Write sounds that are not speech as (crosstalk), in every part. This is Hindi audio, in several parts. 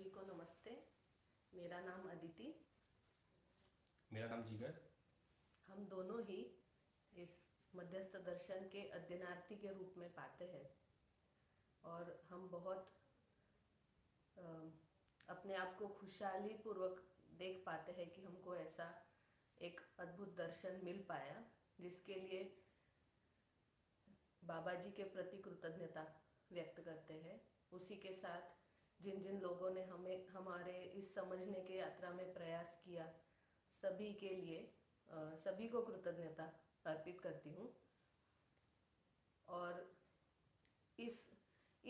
सभी को नमस्ते मेरा नाम अदिति मेरा नाम जिगर हम दोनों ही इस मध्यस्थ दर्शन के अध्ययनार्थी के रूप में पाते हैं और हम बहुत अपने आप को खुशहाली पूर्वक देख पाते हैं कि हमको ऐसा एक अद्भुत दर्शन मिल पाया जिसके लिए बाबा जी के प्रति कृतज्ञता व्यक्त करते हैं उसी के साथ जिन जिन लोगों ने हमें हमारे इस समझने के यात्रा में प्रयास किया सभी के लिए सभी को कृतज्ञता अर्पित करती हूँ और इस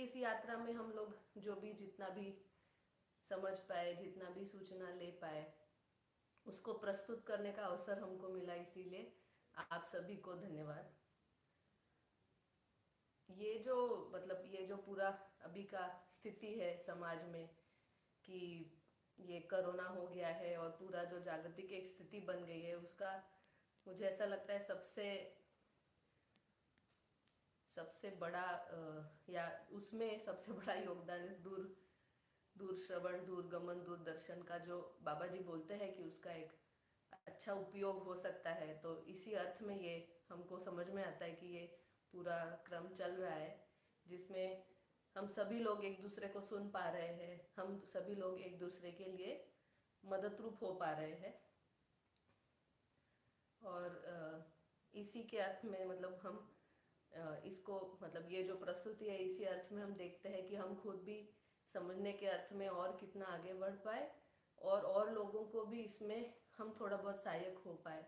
इस यात्रा में हम लोग जो भी जितना भी समझ पाए जितना भी सूचना ले पाए उसको प्रस्तुत करने का अवसर हमको मिला इसीलिए आप सभी को धन्यवाद ये जो मतलब ये जो पूरा अभी का स्थिति है समाज में कि ये कोरोना हो गया है और पूरा जो जागतिक एक स्थिति बन गई है उसका मुझे ऐसा लगता है सबसे सबसे बड़ा या उसमें सबसे बड़ा योगदान इस दूर दूर श्रवण दूर गमन दूर दर्शन का जो बाबा जी बोलते हैं कि उसका एक अच्छा उपयोग हो सकता है तो इसी अर्थ में ये हमको समझ में आता है कि ये पूरा क्रम चल रहा है जिसमें हम सभी लोग एक दूसरे को सुन पा रहे हैं हम सभी लोग एक दूसरे के लिए मदद रूप हो पा रहे हैं और इसी के अर्थ में मतलब हम इसको मतलब ये जो प्रस्तुति है इसी अर्थ में हम देखते हैं कि हम खुद भी समझने के अर्थ में और कितना आगे बढ़ पाए और और लोगों को भी इसमें हम थोड़ा बहुत सहायक हो पाए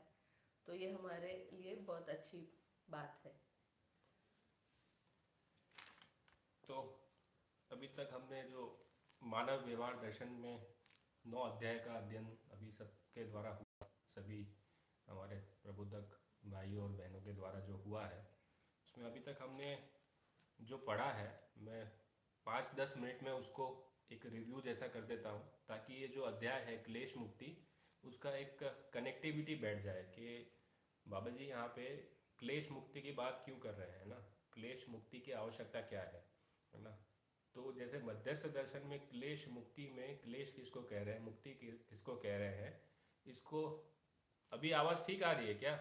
तो ये हमारे लिए बहुत अच्छी बात है तो अभी तक हमने जो मानव व्यवहार दर्शन में नौ अध्याय का अध्ययन अभी सबके द्वारा हुआ सभी हमारे प्रबोधक भाइयों और बहनों के द्वारा जो हुआ है उसमें अभी तक हमने जो पढ़ा है मैं पाँच दस मिनट में उसको एक रिव्यू जैसा कर देता हूँ ताकि ये जो अध्याय है क्लेश मुक्ति उसका एक कनेक्टिविटी बैठ जाए कि बाबा जी यहाँ पे क्लेश मुक्ति की बात क्यों कर रहे हैं ना क्लेश मुक्ति की आवश्यकता क्या है है ना तो जैसे मध्यस्थ दर्शन में क्लेश मुक्ति में क्लेश किसको कह रहे हैं मुक्ति किसको कह रहे हैं इसको अभी आवाज़ ठीक आ रही है क्या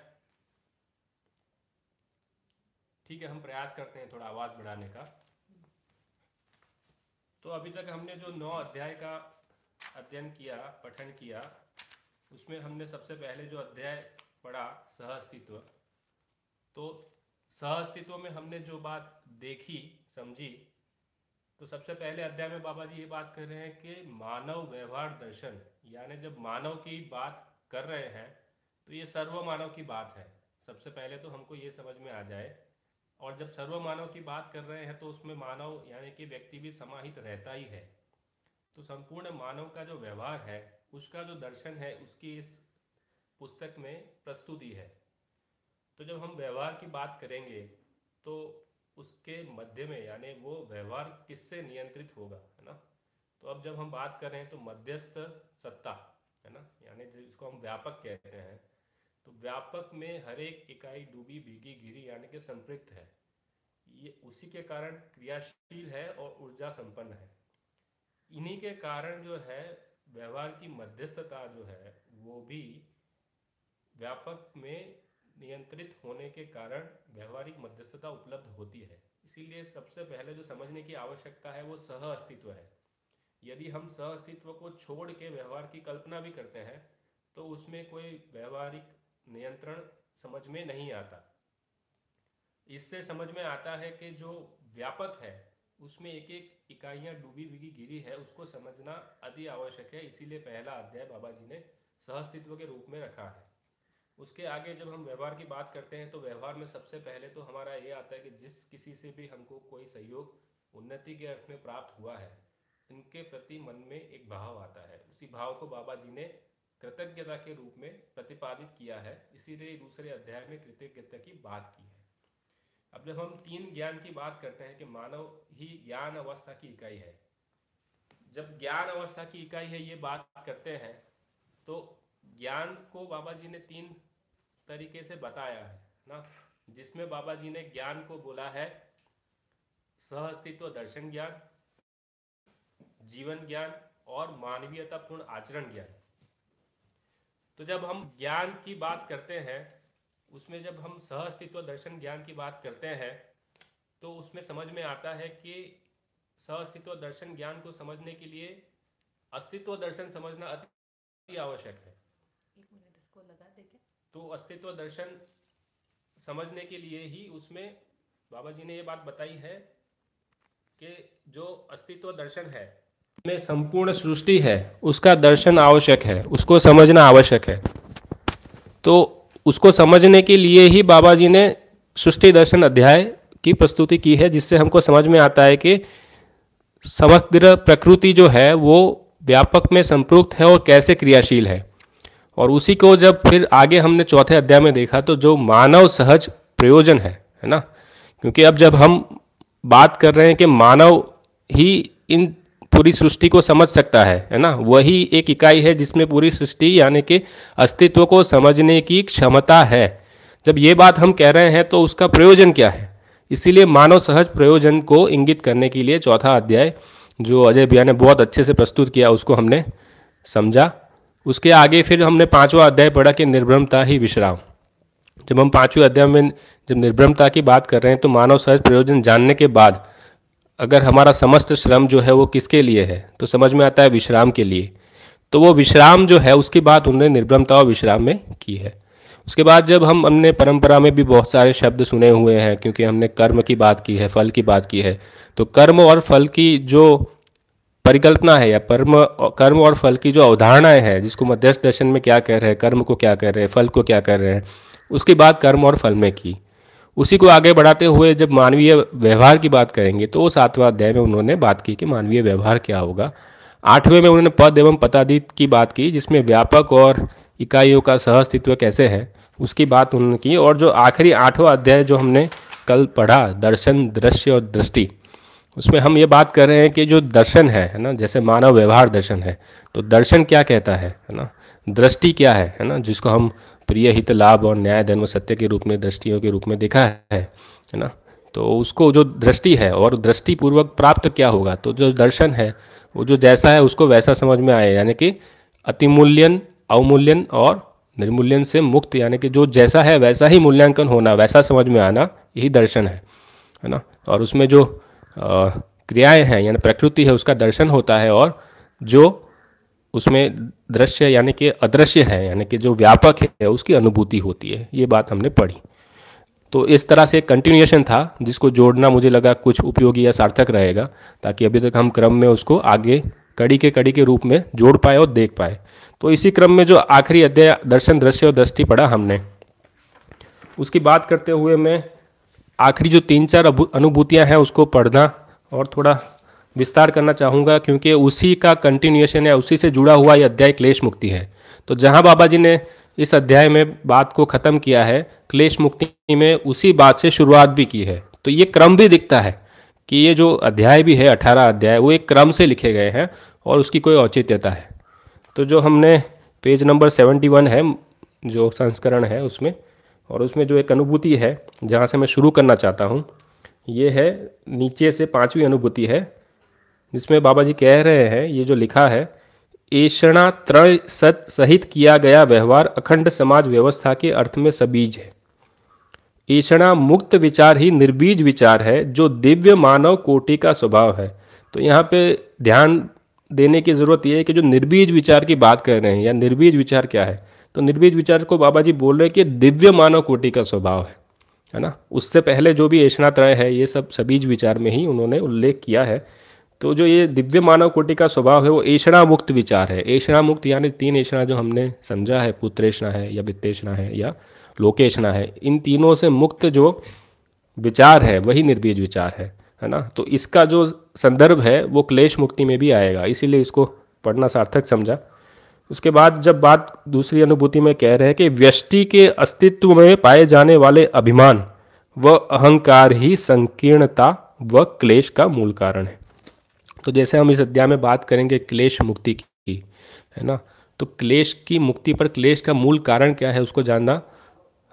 ठीक है हम प्रयास करते हैं थोड़ा आवाज़ बढ़ाने का तो अभी तक हमने जो नौ अध्याय का अध्ययन किया पठन किया उसमें हमने सबसे पहले जो अध्याय पढ़ा सह अस्तित्व तो सहअस्तित्व में हमने जो बात देखी समझी तो सबसे पहले अध्याय में बाबा जी ये बात कर रहे हैं कि मानव व्यवहार दर्शन यानी जब मानव की बात कर रहे हैं तो ये सर्व मानव की बात है सबसे पहले तो हमको ये समझ में आ जाए और जब सर्व मानव की बात कर रहे हैं तो उसमें मानव यानी कि व्यक्ति भी समाहित रहता ही है तो संपूर्ण मानव का जो व्यवहार है उसका जो दर्शन है उसकी इस पुस्तक में प्रस्तुति है तो जब हम व्यवहार की बात करेंगे तो उसके मध्य में यानी वो व्यवहार किससे नियंत्रित होगा है ना तो अब जब हम बात कर रहे हैं तो मध्यस्थ सत्ता है ना यानी जिसको हम व्यापक कहते हैं तो व्यापक में हर एक इकाई डूबी भीगी घिरी यानी कि संपृक्त है ये उसी के कारण क्रियाशील है और ऊर्जा संपन्न है इन्हीं के कारण जो है व्यवहार की मध्यस्थता जो है वो भी व्यापक में नियंत्रित होने के कारण व्यवहारिक मध्यस्थता उपलब्ध होती है इसीलिए सबसे पहले जो समझने की आवश्यकता है वो सह अस्तित्व है यदि हम सह अस्तित्व को छोड़ के व्यवहार की कल्पना भी करते हैं तो उसमें कोई व्यवहारिक नियंत्रण समझ में नहीं आता इससे समझ में आता है कि जो व्यापक है उसमें एक एक इकाइयां डूबी बिगी गिरी है उसको समझना अति आवश्यक है इसीलिए पहला अध्याय बाबा जी ने सहअस्तित्व के रूप में रखा है उसके आगे जब हम व्यवहार की बात करते हैं तो व्यवहार में सबसे पहले तो हमारा ये आता है कि जिस किसी से भी हमको कोई सहयोग उन्नति के अर्थ में प्राप्त हुआ है उनके प्रति मन में एक भाव आता है उसी भाव को बाबा जी ने कृतज्ञता के रूप में प्रतिपादित किया है इसीलिए दूसरे अध्याय में कृतज्ञता की बात की है अब जब हम तीन ज्ञान की बात करते हैं कि मानव ही ज्ञान अवस्था की इकाई है जब ज्ञान अवस्था की इकाई है ये बात करते हैं तो ज्ञान को बाबा जी ने तीन तरीके से बताया है ना जिसमें बाबा जी ने ज्ञान को बोला है सह अस्तित्व दर्शन ज्ञान जीवन ज्ञान और मानवीयतापूर्ण आचरण ज्ञान तो जब हम ज्ञान की बात करते हैं उसमें जब हम सह अस्तित्व दर्शन ज्ञान की बात करते हैं तो उसमें समझ में आता है कि सह अस्तित्व दर्शन ज्ञान को समझने के लिए अस्तित्व दर्शन समझना अति आवश्यक है तो अस्तित्व दर्शन समझने के लिए ही उसमें बाबा जी ने ये बात बताई है कि जो अस्तित्व दर्शन है में संपूर्ण सृष्टि है उसका दर्शन आवश्यक है उसको समझना आवश्यक है तो उसको समझने के लिए ही बाबा जी ने सृष्टि दर्शन अध्याय की प्रस्तुति की है जिससे हमको समझ में आता है कि समग्र प्रकृति जो है वो व्यापक में संपृक्त है और कैसे क्रियाशील है और उसी को जब फिर आगे हमने चौथे अध्याय में देखा तो जो मानव सहज प्रयोजन है है ना क्योंकि अब जब हम बात कर रहे हैं कि मानव ही इन पूरी सृष्टि को समझ सकता है है ना वही एक इकाई है जिसमें पूरी सृष्टि यानी कि अस्तित्व को समझने की क्षमता है जब ये बात हम कह रहे हैं तो उसका प्रयोजन क्या है इसीलिए मानव सहज प्रयोजन को इंगित करने के लिए चौथा अध्याय जो अजय भैया ने बहुत अच्छे से प्रस्तुत किया उसको हमने समझा उसके आगे फिर हमने पाँचवा अध्याय पढ़ा कि निर्भ्रमता ही विश्राम जब हम पाँचवें अध्याय में जब निर्भ्रमता की बात कर रहे हैं तो मानव सहज प्रयोजन जानने के बाद अगर हमारा समस्त श्रम जो है वो किसके लिए है तो समझ में आता है विश्राम के लिए तो वो विश्राम जो है उसकी बात उन्होंने निर्भ्रमता और विश्राम में की है उसके बाद जब हम हमने परंपरा में भी बहुत सारे शब्द सुने हुए हैं क्योंकि हमने कर्म की बात की है फल की बात की है तो कर्म और फल की जो परिकल्पना है या परम कर्म और फल की जो अवधारणाएं हैं जिसको मध्यस्थ दर्शन में क्या कह रहे हैं कर्म को क्या कह रहे हैं फल को क्या कह रहे हैं उसकी बात कर्म और फल में की उसी को आगे बढ़ाते हुए जब मानवीय व्यवहार की बात करेंगे तो सातवां अध्याय में उन्होंने बात की कि मानवीय व्यवहार क्या होगा आठवें में उन्होंने पद एवं पदाधित की बात की जिसमें व्यापक और इकाइयों का सहअस्तित्व कैसे है उसकी बात उन्होंने की और जो आखिरी आठवां अध्याय जो हमने कल पढ़ा दर्शन दृश्य और दृष्टि उसमें हम ये बात कर रहे हैं कि जो दर्शन है है ना जैसे मानव व्यवहार दर्शन है तो दर्शन क्या कहता है है ना दृष्टि क्या है है ना जिसको हम प्रिय हित लाभ और न्याय धर्म सत्य के रूप में दृष्टियों के रूप में देखा है है ना तो उसको जो दृष्टि है और दृष्टिपूर्वक प्राप्त क्या होगा तो जो दर्शन है वो जो जैसा है उसको वैसा समझ में आए यानी कि अतिमूल्यन अवमूल्यन और निर्मूल्यन से मुक्त यानी कि जो जैसा है वैसा ही मूल्यांकन होना वैसा समझ में आना यही दर्शन है है ना और उसमें जो क्रियाएं हैं यानी प्रकृति है उसका दर्शन होता है और जो उसमें दृश्य यानी कि अदृश्य है यानी कि जो व्यापक है उसकी अनुभूति होती है ये बात हमने पढ़ी तो इस तरह से कंटिन्यूएशन था जिसको जोड़ना मुझे लगा कुछ उपयोगी या सार्थक रहेगा ताकि अभी तक हम क्रम में उसको आगे कड़ी के कड़ी के रूप में जोड़ पाए और देख पाए तो इसी क्रम में जो आखिरी अध्याय दर्शन दृश्य और दृष्टि पढ़ा हमने उसकी बात करते हुए मैं आखिरी जो तीन चार अनुभूतियाँ हैं उसको पढ़ना और थोड़ा विस्तार करना चाहूँगा क्योंकि उसी का कंटिन्यूएशन या उसी से जुड़ा हुआ ये अध्याय क्लेश मुक्ति है तो जहाँ बाबा जी ने इस अध्याय में बात को ख़त्म किया है क्लेश मुक्ति में उसी बात से शुरुआत भी की है तो ये क्रम भी दिखता है कि ये जो अध्याय भी है अठारह अध्याय वो एक क्रम से लिखे गए हैं और उसकी कोई औचित्यता है तो जो हमने पेज नंबर सेवेंटी वन है जो संस्करण है उसमें और उसमें जो एक अनुभूति है जहाँ से मैं शुरू करना चाहता हूँ ये है नीचे से पाँचवीं अनुभूति है जिसमें बाबा जी कह रहे हैं ये जो लिखा है ऐषणा त्रय सत सहित किया गया व्यवहार अखंड समाज व्यवस्था के अर्थ में सबीज है ईषणा मुक्त विचार ही निर्बीज विचार है जो दिव्य मानव कोटि का स्वभाव है तो यहाँ पे ध्यान देने की ज़रूरत यह है कि जो निर्बीज विचार की बात कर रहे हैं या निर्बीज विचार क्या है तो निर्बीज विचार को बाबा जी बोल रहे कि दिव्य मानव कोटि का स्वभाव है है ना उससे पहले जो भी ऐशनाथ राय है ये सब सबीज विचार में ही उन्होंने उल्लेख किया है तो जो ये दिव्य मानव कोटि का स्वभाव है वो ऐशणा मुक्त विचार है ऐशणा मुक्त यानी तीन ऐशणा जो हमने समझा है पुत्रेशणा है या वित्तेषणा है या लोकेशणा है इन तीनों से मुक्त जो विचार है वही निर्बीज विचार है है ना तो इसका जो संदर्भ है वो क्लेश मुक्ति में भी आएगा इसीलिए इसको पढ़ना सार्थक समझा उसके बाद जब बात दूसरी अनुभूति में कह रहे हैं कि व्यष्टि के अस्तित्व में पाए जाने वाले अभिमान व अहंकार ही संकीर्णता व क्लेश का मूल कारण है तो जैसे हम इस अध्याय में बात करेंगे क्लेश मुक्ति की है ना तो क्लेश की मुक्ति पर क्लेश का मूल कारण क्या है उसको जानना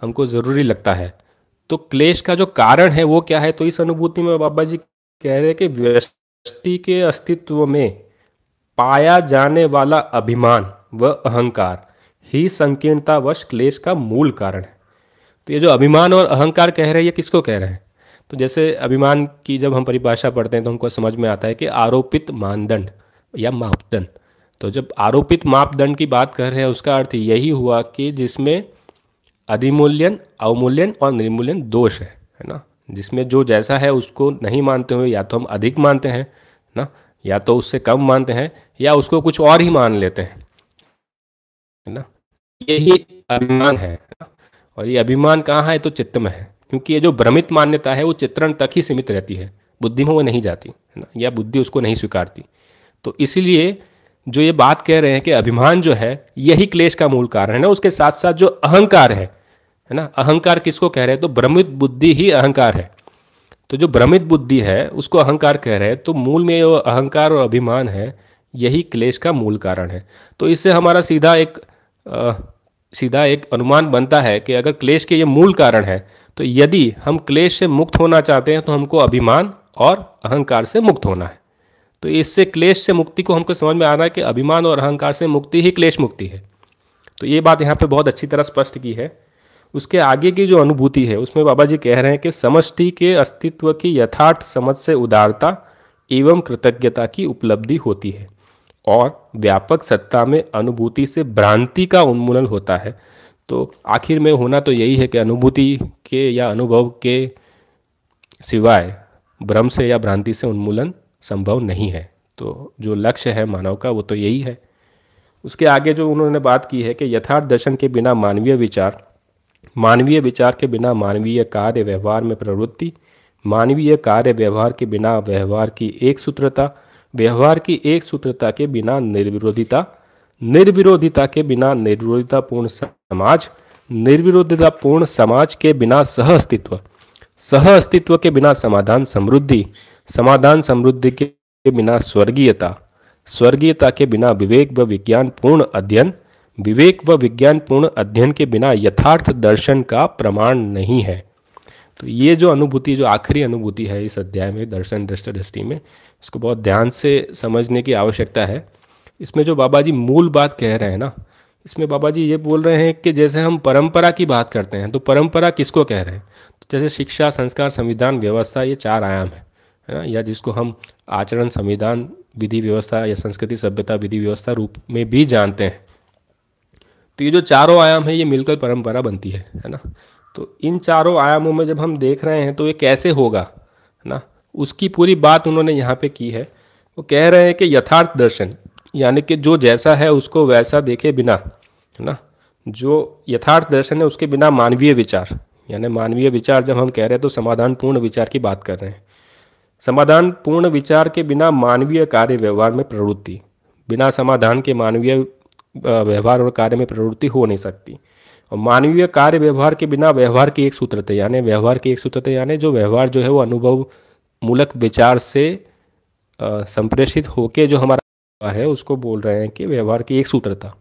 हमको ज़रूरी लगता है तो क्लेश का जो कारण है वो क्या है तो इस अनुभूति में बाबा जी कह रहे हैं कि व्यष्टि के अस्तित्व में पाया जाने वाला अभिमान व अहंकार ही संकीर्णतावश क्लेश का मूल कारण है तो ये जो अभिमान और अहंकार कह रहे हैं ये किसको कह रहे हैं तो जैसे अभिमान की जब हम परिभाषा पढ़ते हैं तो हमको समझ में आता है कि आरोपित मानदंड या मापदंड तो जब आरोपित मापदंड की बात कर रहे हैं उसका अर्थ यही हुआ कि जिसमें अधिमूल्यन अवमूल्यन और निर्मूल्यन दोष है है ना जिसमें जो जैसा है उसको नहीं मानते हुए या तो हम अधिक मानते हैं ना या तो उससे कम मानते हैं या उसको कुछ और ही मान लेते हैं है ना यही अभिमान है और ये अभिमान कहाँ है तो चित्त में है क्योंकि ये जो भ्रमित मान्यता है वो चित्रण तक ही सीमित रहती है बुद्धि में वो नहीं जाती है ना या बुद्धि उसको नहीं स्वीकारती तो इसीलिए जो ये बात कह रहे हैं कि अभिमान जो है यही क्लेश का मूल कारण है ना उसके साथ साथ जो अहंकार है है ना अहंकार किसको कह रहे हैं तो भ्रमित बुद्धि ही अहंकार है तो जो भ्रमित बुद्धि है उसको अहंकार कह रहे हैं तो मूल में जो अहंकार और अभिमान है यही क्लेश का मूल कारण है तो इससे हमारा सीधा एक सीधा एक अनुमान बनता है कि अगर क्लेश के ये मूल कारण है तो यदि हम क्लेश से मुक्त होना चाहते हैं तो हमको अभिमान और अहंकार से मुक्त होना है तो इससे क्लेश से मुक्ति को हमको समझ में आना है कि अभिमान और अहंकार से मुक्ति ही क्लेश मुक्ति है तो ये बात यहाँ पे बहुत अच्छी तरह स्पष्ट की है उसके आगे की जो अनुभूति है उसमें बाबा जी कह रहे हैं कि समष्टि के अस्तित्व की यथार्थ समझ से उदारता एवं कृतज्ञता की उपलब्धि होती है और व्यापक सत्ता में अनुभूति से भ्रांति का उन्मूलन होता है तो आखिर में होना तो यही है कि अनुभूति के या अनुभव के सिवाय भ्रम से या भ्रांति से उन्मूलन संभव नहीं है तो जो लक्ष्य है मानव का वो तो यही है उसके आगे जो उन्होंने बात की है कि यथार्थ दर्शन के बिना मानवीय विचार मानवीय विचार के बिना मानवीय कार्य व्यवहार में प्रवृत्ति मानवीय कार्य व्यवहार के बिना व्यवहार की एक सूत्रता व्यवहार की एक सूत्रता के बिना निर्विरोधिता निर्विरोधिता के बिना निर्विरोधितापूर्ण समाज निर्विरोधितापूर्ण समाज के बिना सह अस्तित्व सह अस्तित्व के बिना समाधान समृद्धि समाधान समृद्धि के बिना स्वर्गीयता स्वर्गीयता के बिना विवेक व विज्ञान पूर्ण अध्ययन विवेक व विज्ञान पूर्ण अध्ययन के बिना यथार्थ दर्शन का प्रमाण नहीं है तो ये जो अनुभूति जो आखिरी अनुभूति है इस अध्याय में दर्शन दृष्ट दृष्टि में इसको बहुत ध्यान से समझने की आवश्यकता है इसमें जो बाबा जी मूल बात कह रहे हैं ना इसमें बाबा जी ये बोल रहे हैं कि जैसे हम परंपरा की बात करते हैं तो परंपरा किसको कह रहे हैं तो जैसे शिक्षा संस्कार संविधान व्यवस्था ये चार आयाम है है ना या जिसको हम आचरण संविधान विधि व्यवस्था या संस्कृति सभ्यता विधि व्यवस्था रूप में भी जानते हैं तो ये जो चारों आयाम है ये मिलकर परंपरा बनती है है ना तो इन चारों आयामों में जब हम देख रहे हैं तो ये कैसे होगा ना उसकी पूरी बात उन्होंने यहाँ पे की है वो कह रहे हैं कि यथार्थ दर्शन यानी कि जो जैसा है उसको वैसा देखे बिना है ना जो यथार्थ दर्शन है उसके बिना मानवीय विचार यानी मानवीय विचार जब हम कह रहे हैं तो समाधान पूर्ण विचार की बात कर रहे हैं समाधान पूर्ण विचार के बिना मानवीय कार्य व्यवहार में प्रवृत्ति बिना समाधान के मानवीय व्यवहार और कार्य में प्रवृत्ति हो नहीं सकती और मानवीय कार्य व्यवहार के बिना व्यवहार की एक सूत्रता यानी व्यवहार की एक सूत्रता यानी जो व्यवहार जो है वो अनुभव मूलक विचार से संप्रेषित होकर जो हमारा व्यवहार है उसको बोल रहे हैं कि व्यवहार की एक सूत्रता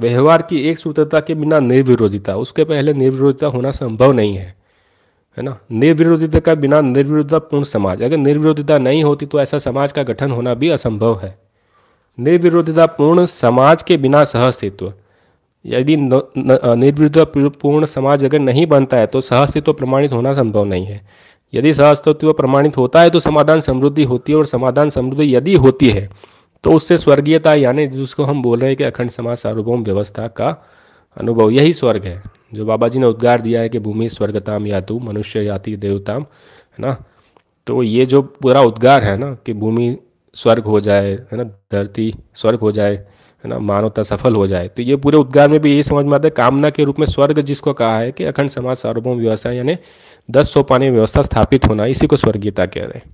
व्यवहार की एक सूत्रता के बिना निर्विरोधिता उसके पहले निर्विरोधिता होना संभव नहीं है है ना निर्विरोधिता का बिना निर्विरोधता पूर्ण समाज अगर निर्विरोधिता नहीं होती तो ऐसा समाज का गठन होना भी असंभव है निर्विरोधिता पूर्ण समाज के बिना सहअस्तित्व यदि निर्विरुद्ध पूर्ण समाज अगर नहीं बनता है तो सहअस्तित्व प्रमाणित होना संभव नहीं है यदि सहअस्तित्व प्रमाणित होता है तो समाधान समृद्धि होती है और समाधान समृद्धि यदि होती है तो उससे स्वर्गीयता यानी जिसको हम बोल रहे हैं कि अखंड समाज सार्वभौम व्यवस्था का अनुभव यही स्वर्ग है जो बाबा जी ने उद्गार दिया है कि भूमि स्वर्गताम यातु मनुष्य याति देवताम है ना तो ये जो पूरा उद्गार है ना कि भूमि स्वर्ग हो जाए है ना धरती स्वर्ग हो जाए है ना मानवता सफल हो जाए तो ये पूरे उद्गार में भी यही समझ में आता है कामना के रूप में स्वर्ग जिसको कहा है कि अखंड समाज सार्वभौम व्यवस्था यानी दस सोपानी व्यवस्था स्थापित होना इसी को स्वर्गीयता कह रहे हैं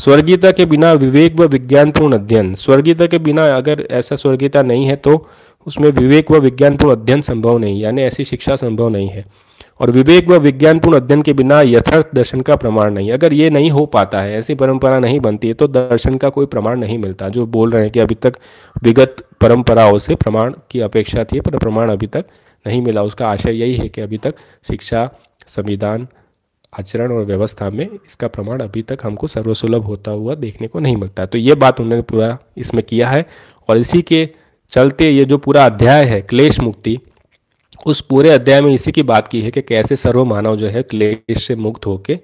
स्वर्गीयता के बिना विवेक व विज्ञानपूर्ण अध्ययन स्वर्गीयता के बिना अगर ऐसा स्वर्गीयता नहीं है तो उसमें विवेक व विज्ञानपूर्ण अध्ययन संभव नहीं यानी ऐसी शिक्षा संभव नहीं है और विवेक व विज्ञानपूर्ण अध्ययन के बिना यथार्थ दर्शन का प्रमाण नहीं अगर ये नहीं हो पाता है ऐसी परंपरा नहीं बनती है तो दर्शन का कोई प्रमाण नहीं मिलता जो बोल रहे हैं कि अभी तक विगत परंपराओं से प्रमाण की अपेक्षा थी पर प्रमाण अभी तक नहीं मिला उसका आशय यही है कि अभी तक शिक्षा संविधान आचरण और व्यवस्था में इसका प्रमाण अभी तक हमको सर्वसुलभ होता हुआ देखने को नहीं मिलता तो ये बात उन्होंने पूरा इसमें किया है और इसी के चलते ये जो पूरा अध्याय है क्लेश मुक्ति उस पूरे अध्याय में इसी की बात की है कि कैसे सर्व मानव जो है क्लेश से मुक्त होके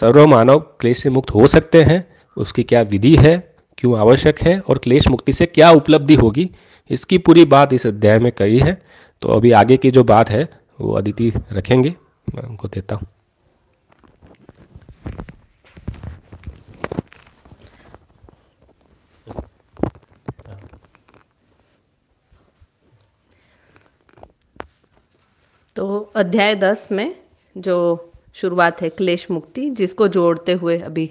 सर्व मानव क्लेश से मुक्त हो सकते हैं उसकी क्या विधि है क्यों आवश्यक है और क्लेश मुक्ति से क्या उपलब्धि होगी इसकी पूरी बात इस अध्याय में कही है तो अभी आगे की जो बात है वो अदिति रखेंगे मैं उनको देता हूँ तो अध्याय दस में जो शुरुआत है क्लेश मुक्ति जिसको जोड़ते हुए अभी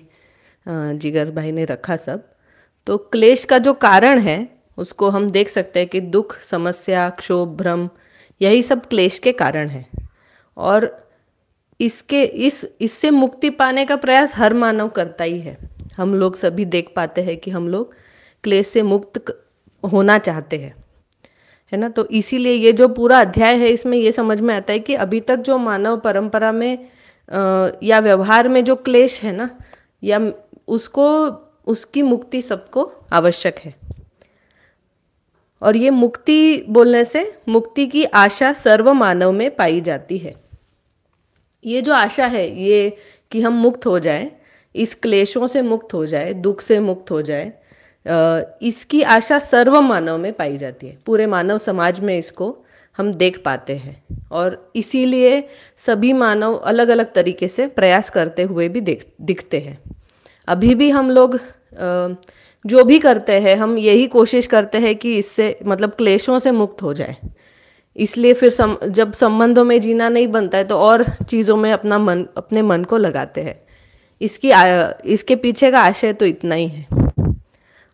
जिगर भाई ने रखा सब तो क्लेश का जो कारण है उसको हम देख सकते हैं कि दुख समस्या क्षोभ भ्रम यही सब क्लेश के कारण है और इसके इस इससे मुक्ति पाने का प्रयास हर मानव करता ही है हम लोग सभी देख पाते हैं कि हम लोग क्लेश से मुक्त होना चाहते हैं है ना तो इसीलिए ये जो पूरा अध्याय है इसमें ये समझ में आता है कि अभी तक जो मानव परंपरा में या व्यवहार में जो क्लेश है ना या उसको उसकी मुक्ति सबको आवश्यक है और ये मुक्ति बोलने से मुक्ति की आशा सर्व मानव में पाई जाती है ये जो आशा है ये कि हम मुक्त हो जाए इस क्लेशों से मुक्त हो जाए दुख से मुक्त हो जाए इसकी आशा सर्व मानव में पाई जाती है पूरे मानव समाज में इसको हम देख पाते हैं और इसीलिए सभी मानव अलग अलग तरीके से प्रयास करते हुए भी देख दिखते हैं अभी भी हम लोग जो भी करते हैं हम यही कोशिश करते हैं कि इससे मतलब क्लेशों से मुक्त हो जाए इसलिए फिर सम, जब संबंधों में जीना नहीं बनता है तो और चीज़ों में अपना मन अपने मन को लगाते हैं इसकी आ, इसके पीछे का आशय तो इतना ही है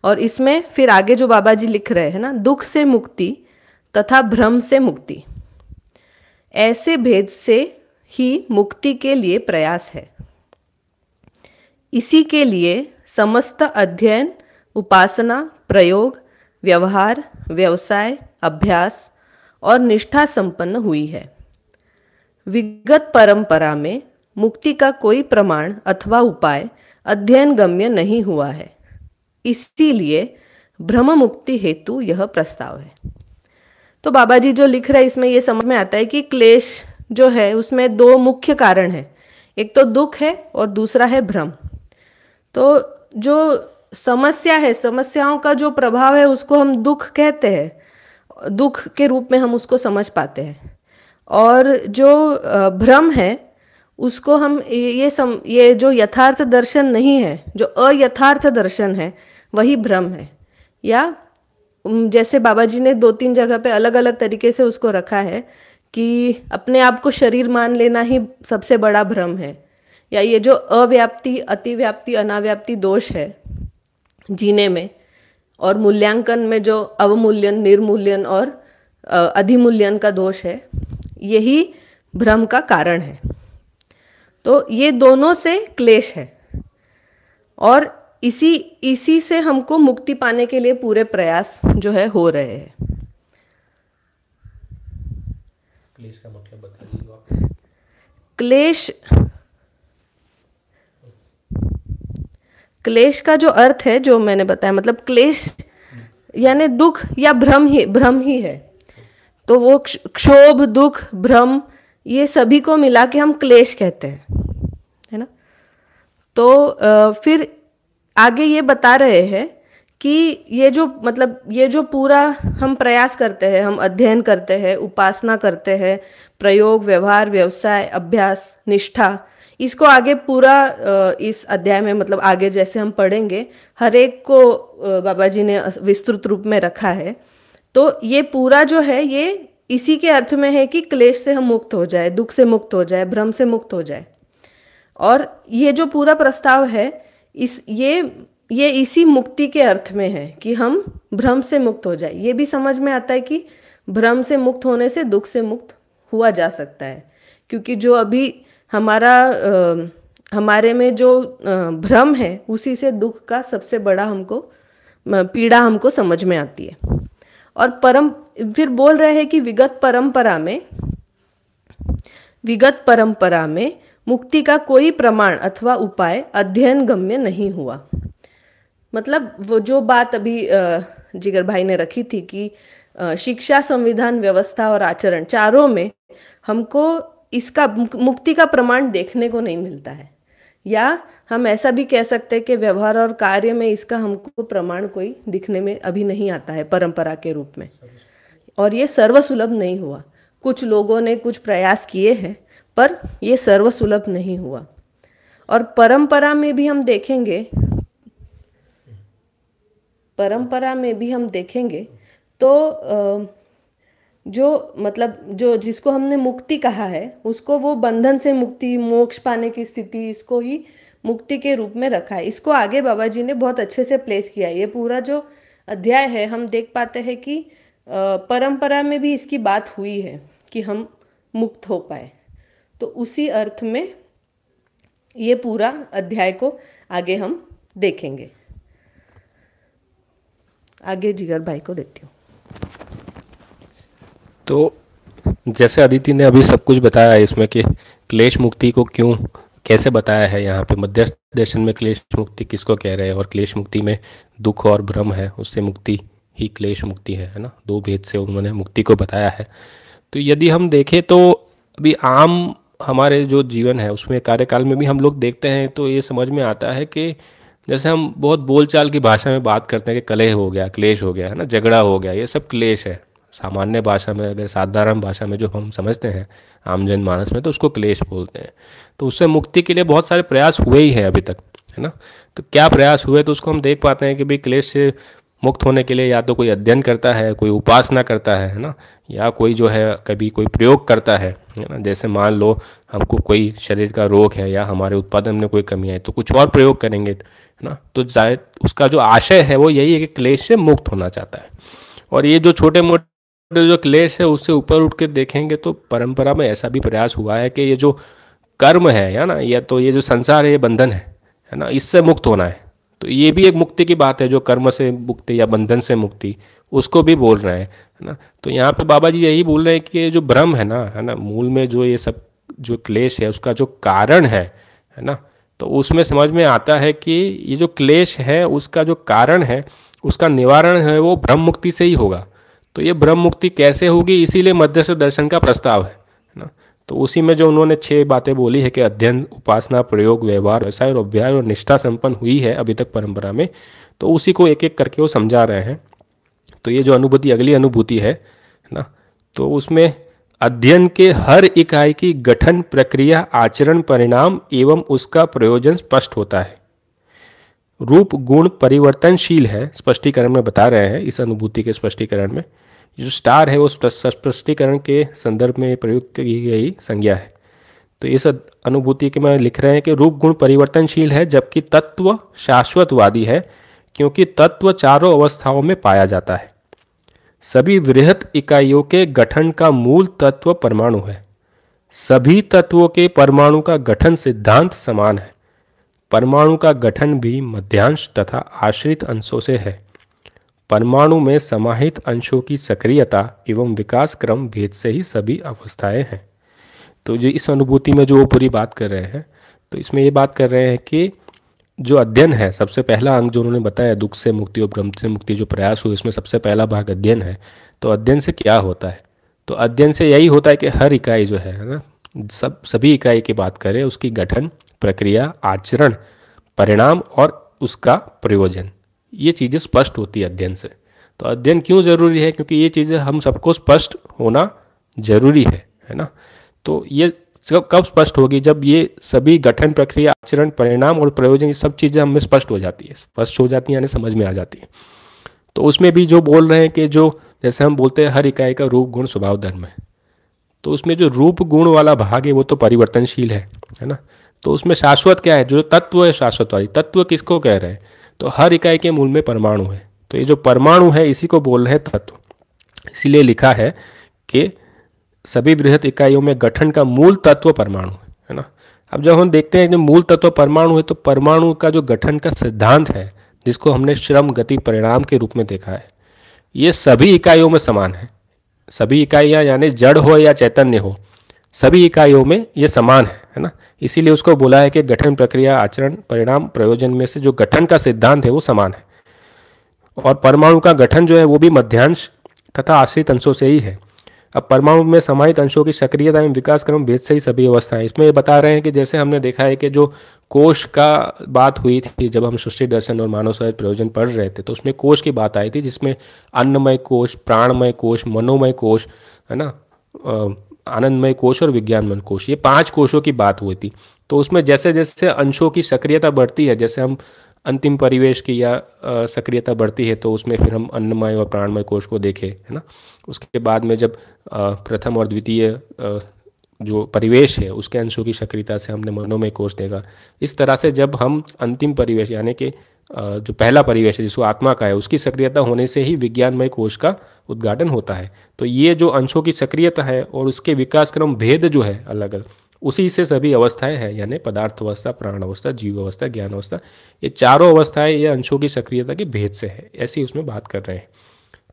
और इसमें फिर आगे जो बाबा जी लिख रहे हैं ना दुख से मुक्ति तथा भ्रम से मुक्ति ऐसे भेद से ही मुक्ति के लिए प्रयास है इसी के लिए समस्त अध्ययन उपासना प्रयोग व्यवहार व्यवसाय अभ्यास और निष्ठा संपन्न हुई है विगत परंपरा में मुक्ति का कोई प्रमाण अथवा उपाय अध्ययन गम्य नहीं हुआ है इसीलिए भ्रम मुक्ति हेतु यह प्रस्ताव है तो बाबा जी जो लिख रहे हैं इसमें यह समझ में आता है कि क्लेश जो है उसमें दो मुख्य कारण है एक तो दुख है और दूसरा है भ्रम तो जो समस्या है समस्याओं का जो प्रभाव है उसको हम दुख कहते हैं दुख के रूप में हम उसको समझ पाते हैं और जो भ्रम है उसको हम ये सम ये जो यथार्थ दर्शन नहीं है जो अयथार्थ दर्शन है वही भ्रम है या जैसे बाबा जी ने दो तीन जगह पे अलग अलग तरीके से उसको रखा है कि अपने आप को शरीर मान लेना ही सबसे बड़ा भ्रम है या ये जो अव्याप्ति अतिव्याप्ति अनाव्याप्ति दोष है जीने में और मूल्यांकन में जो अवमूल्यन निर्मूल्यन और अधिमूल्यन का दोष है यही भ्रम का कारण है तो ये दोनों से क्लेश है और इसी इसी से हमको मुक्ति पाने के लिए पूरे प्रयास जो है हो रहे हैं क्लेश का मतलब क्लेश क्लेश का जो अर्थ है जो मैंने बताया मतलब क्लेश यानी दुख या भ्रम ही भ्रम ही है तो वो क्षोभ दुख भ्रम ये सभी को मिला के हम क्लेश कहते हैं है ना तो फिर आगे ये बता रहे हैं कि ये जो मतलब ये जो पूरा हम प्रयास करते हैं हम अध्ययन करते हैं उपासना करते हैं प्रयोग व्यवहार व्यवसाय अभ्यास निष्ठा इसको आगे पूरा इस अध्याय में मतलब आगे जैसे हम पढ़ेंगे हर एक को बाबा जी ने विस्तृत रूप में रखा है तो ये पूरा जो है ये इसी के अर्थ में है कि क्लेश से हम मुक्त हो जाए दुख से मुक्त हो जाए भ्रम से मुक्त हो जाए और ये जो पूरा प्रस्ताव है इस ये ये इसी मुक्ति के अर्थ में है कि हम भ्रम से मुक्त हो जाए ये भी समझ में आता है कि भ्रम से मुक्त होने से दुख से मुक्त हुआ जा सकता है क्योंकि जो अभी हमारा आ, हमारे में जो भ्रम है उसी से दुख का सबसे बड़ा हमको पीड़ा हमको समझ में आती है और परम फिर बोल रहे हैं कि विगत परंपरा में विगत परंपरा में मुक्ति का कोई प्रमाण अथवा उपाय अध्ययन गम्य नहीं हुआ मतलब वो जो बात अभी जिगर भाई ने रखी थी कि शिक्षा संविधान व्यवस्था और आचरण चारों में हमको इसका मुक्ति का प्रमाण देखने को नहीं मिलता है या हम ऐसा भी कह सकते हैं कि व्यवहार और कार्य में इसका हमको प्रमाण कोई दिखने में अभी नहीं आता है परंपरा के रूप में और ये सर्वसुलभ नहीं हुआ कुछ लोगों ने कुछ प्रयास किए हैं पर ये सर्वसुलभ नहीं हुआ और परंपरा में भी हम देखेंगे परंपरा में भी हम देखेंगे तो जो मतलब जो जिसको हमने मुक्ति कहा है उसको वो बंधन से मुक्ति मोक्ष पाने की स्थिति इसको ही मुक्ति के रूप में रखा है इसको आगे बाबा जी ने बहुत अच्छे से प्लेस किया है ये पूरा जो अध्याय है हम देख पाते हैं कि परंपरा में भी इसकी बात हुई है कि हम मुक्त हो पाए तो उसी अर्थ में ये पूरा अध्याय को आगे हम देखेंगे आगे जिगर भाई को देती हूँ तो जैसे अदिति ने अभी सब कुछ बताया है इसमें कि क्लेश मुक्ति को क्यों कैसे बताया है यहाँ पे मध्यस्थ दर्शन में क्लेश मुक्ति किसको कह रहे हैं और क्लेश मुक्ति में दुख और भ्रम है उससे मुक्ति ही क्लेश मुक्ति है है ना दो भेद से उन्होंने मुक्ति को बताया है तो यदि हम देखें तो अभी आम हमारे जो जीवन है उसमें कार्यकाल में भी हम लोग देखते हैं तो ये समझ में आता है कि जैसे हम बहुत बोलचाल की भाषा में बात करते हैं कि कलह हो गया क्लेश हो गया है ना झगड़ा हो गया ये सब क्लेश है सामान्य भाषा में अगर साधारण भाषा में जो हम समझते हैं आम जन मानस में तो उसको क्लेश बोलते हैं तो उससे मुक्ति के लिए बहुत सारे प्रयास हुए ही हैं अभी तक है ना तो क्या प्रयास हुए तो उसको हम देख पाते हैं कि भाई क्लेश से मुक्त होने के लिए या तो कोई अध्ययन करता है कोई उपासना करता है है ना या कोई जो है कभी कोई प्रयोग करता है है ना जैसे मान लो हमको कोई शरीर का रोग है या हमारे उत्पादन में कोई कमी है तो कुछ और प्रयोग करेंगे है ना तो जाहिर उसका जो आशय है वो यही है कि क्लेश से मुक्त होना चाहता है और ये जो छोटे मोटे जो क्लेश है उससे ऊपर उठ के देखेंगे तो परंपरा में ऐसा भी प्रयास हुआ है कि ये जो कर्म है या ना या तो ये जो संसार है ये बंधन है है ना इससे मुक्त होना है तो ये भी एक मुक्ति की बात है जो कर्म से मुक्ति या बंधन से मुक्ति उसको भी बोल रहे हैं है ना तो यहाँ पे बाबा जी यही बोल रहे हैं कि ये जो भ्रम है ना है ना मूल में जो ये सब जो क्लेश है उसका जो कारण है है ना तो उसमें समझ में आता है कि ये जो क्लेश है उसका जो कारण है उसका निवारण है वो ब्रह्म मुक्ति से ही होगा तो ये ब्रह्म मुक्ति कैसे होगी इसीलिए मध्यस्थ दर्शन का प्रस्ताव है ना तो उसी में जो उन्होंने छह बातें बोली है कि अध्ययन उपासना प्रयोग व्यवहार व्यवसाय और अभ्याय और निष्ठा संपन्न हुई है अभी तक परंपरा में तो उसी को एक एक करके वो समझा रहे हैं तो ये जो अनुभूति अगली अनुभूति है ना तो उसमें अध्ययन के हर इकाई की गठन प्रक्रिया आचरण परिणाम एवं उसका प्रयोजन स्पष्ट होता है रूप गुण परिवर्तनशील है स्पष्टीकरण में बता रहे हैं इस अनुभूति के स्पष्टीकरण में जो स्टार है वो स्पष्टीकरण के संदर्भ में प्रयुक्त की गई संज्ञा है तो इस अनुभूति के में लिख रहे हैं कि रूप गुण परिवर्तनशील है जबकि तत्व शाश्वतवादी है क्योंकि तत्व चारों अवस्थाओं में पाया जाता है सभी वृहत इकाइयों के गठन का मूल तत्व परमाणु है सभी तत्वों के परमाणु का गठन सिद्धांत समान है परमाणु का गठन भी मध्यांश तथा आश्रित अंशों से है परमाणु में समाहित अंशों की सक्रियता एवं विकास क्रम भेद से ही सभी अवस्थाएं हैं तो जो इस अनुभूति में जो वो पूरी बात कर रहे हैं तो इसमें ये बात कर रहे हैं कि जो अध्ययन है सबसे पहला अंग जो उन्होंने बताया दुख से मुक्ति और भ्रम से मुक्ति जो प्रयास हुए इसमें सबसे पहला भाग अध्ययन है तो अध्ययन से क्या होता है तो अध्ययन से यही होता है कि हर इकाई जो है ना सब सभी इकाई की बात करें उसकी गठन प्रक्रिया आचरण परिणाम और उसका प्रयोजन ये चीज़ें स्पष्ट होती है अध्ययन से तो अध्ययन क्यों ज़रूरी है क्योंकि ये चीज़ें हम सबको स्पष्ट होना जरूरी है है ना तो ये सब कब स्पष्ट होगी जब ये सभी गठन प्रक्रिया आचरण परिणाम और प्रयोजन ये सब चीज़ें हमें स्पष्ट हो जाती है स्पष्ट हो जाती हैं यानी समझ में आ जाती हैं तो उसमें भी जो बोल रहे हैं कि जो जैसे हम बोलते हैं हर इकाई का रूप गुण स्वभाव धर्म है तो उसमें जो रूप गुण वाला भाग है वो तो परिवर्तनशील है है ना तो उसमें शाश्वत क्या है जो तत्व है शाश्वत वाली तत्व किसको कह रहे हैं तो हर इकाई के मूल में परमाणु है तो ये जो परमाणु है इसी को बोल रहे तत्व इसीलिए लिखा है कि सभी वृहत इकाइयों में गठन का मूल तत्व परमाणु है है ना अब जब हम देखते हैं जो मूल तत्व परमाणु है तो परमाणु का जो गठन का सिद्धांत है जिसको हमने श्रम गति परिणाम के रूप में देखा है ये सभी इकाइयों में समान है सभी इकाइयाँ यानी जड़ हो या चैतन्य हो सभी इकाइयों में ये समान है है ना इसीलिए उसको बोला है कि गठन प्रक्रिया आचरण परिणाम प्रयोजन में से जो गठन का सिद्धांत है वो समान है और परमाणु का गठन जो है वो भी मध्यांश तथा आश्रित अंशों से ही है अब परमाणु में समाहित अंशों की सक्रियता एवं विकास क्रम भेद से ही सभी अवस्थाएं इसमें ये बता रहे हैं कि जैसे हमने देखा है कि जो कोष का बात हुई थी जब हम सृष्टि दर्शन और मानव सहज प्रयोजन पढ़ रहे थे तो उसमें कोष की बात आई थी जिसमें अन्नमय कोष प्राणमय कोष मनोमय कोष है ना आनंदमय कोश और विज्ञानमय कोश ये पांच कोशों की बात हुई थी तो उसमें जैसे जैसे अंशों की सक्रियता बढ़ती है जैसे हम अंतिम परिवेश की या सक्रियता बढ़ती है तो उसमें फिर हम अन्नमय और प्राणमय कोश को देखें है ना उसके बाद में जब प्रथम और द्वितीय जो परिवेश है उसके अंशों की सक्रियता से हमने मनोमय कोष देगा इस तरह से जब हम अंतिम परिवेश यानी कि जो पहला परिवेश है जिसको आत्मा का है उसकी सक्रियता होने से ही विज्ञानमय कोष का उद्घाटन होता है तो ये जो अंशों की सक्रियता है और उसके विकास क्रम भेद जो है अलग अलग उसी से सभी अवस्थाएं हैं यानी पदार्थ अवस्था प्राण अवस्था जीव अवस्था ज्ञान अवस्था ये चारों अवस्थाएं ये अंशों की सक्रियता के भेद से है ऐसी उसमें बात कर रहे हैं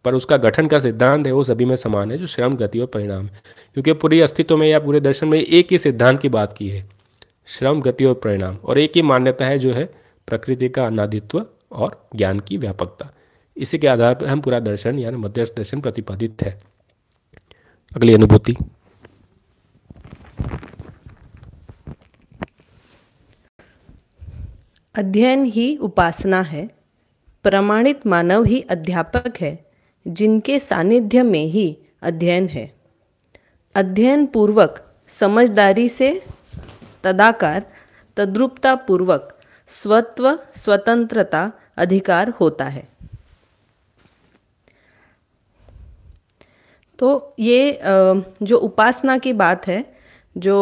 पर उसका गठन का सिद्धांत है वो सभी में समान है जो श्रम गति और परिणाम है क्योंकि पूरी अस्तित्व में या पूरे दर्शन में एक ही सिद्धांत की बात की है श्रम गति और परिणाम और एक ही मान्यता है जो है प्रकृति का अनादित्व और ज्ञान की व्यापकता इसी के आधार पर हम पूरा दर्शन यानी मध्यस्थ दर्शन प्रतिपादित है अगली अनुभूति अध्ययन ही उपासना है प्रमाणित मानव ही अध्यापक है जिनके सानिध्य में ही अध्ययन है अध्ययन पूर्वक समझदारी से तदाकार तद्रुपता पूर्वक स्वत्व स्वतंत्रता अधिकार होता है तो ये जो उपासना की बात है जो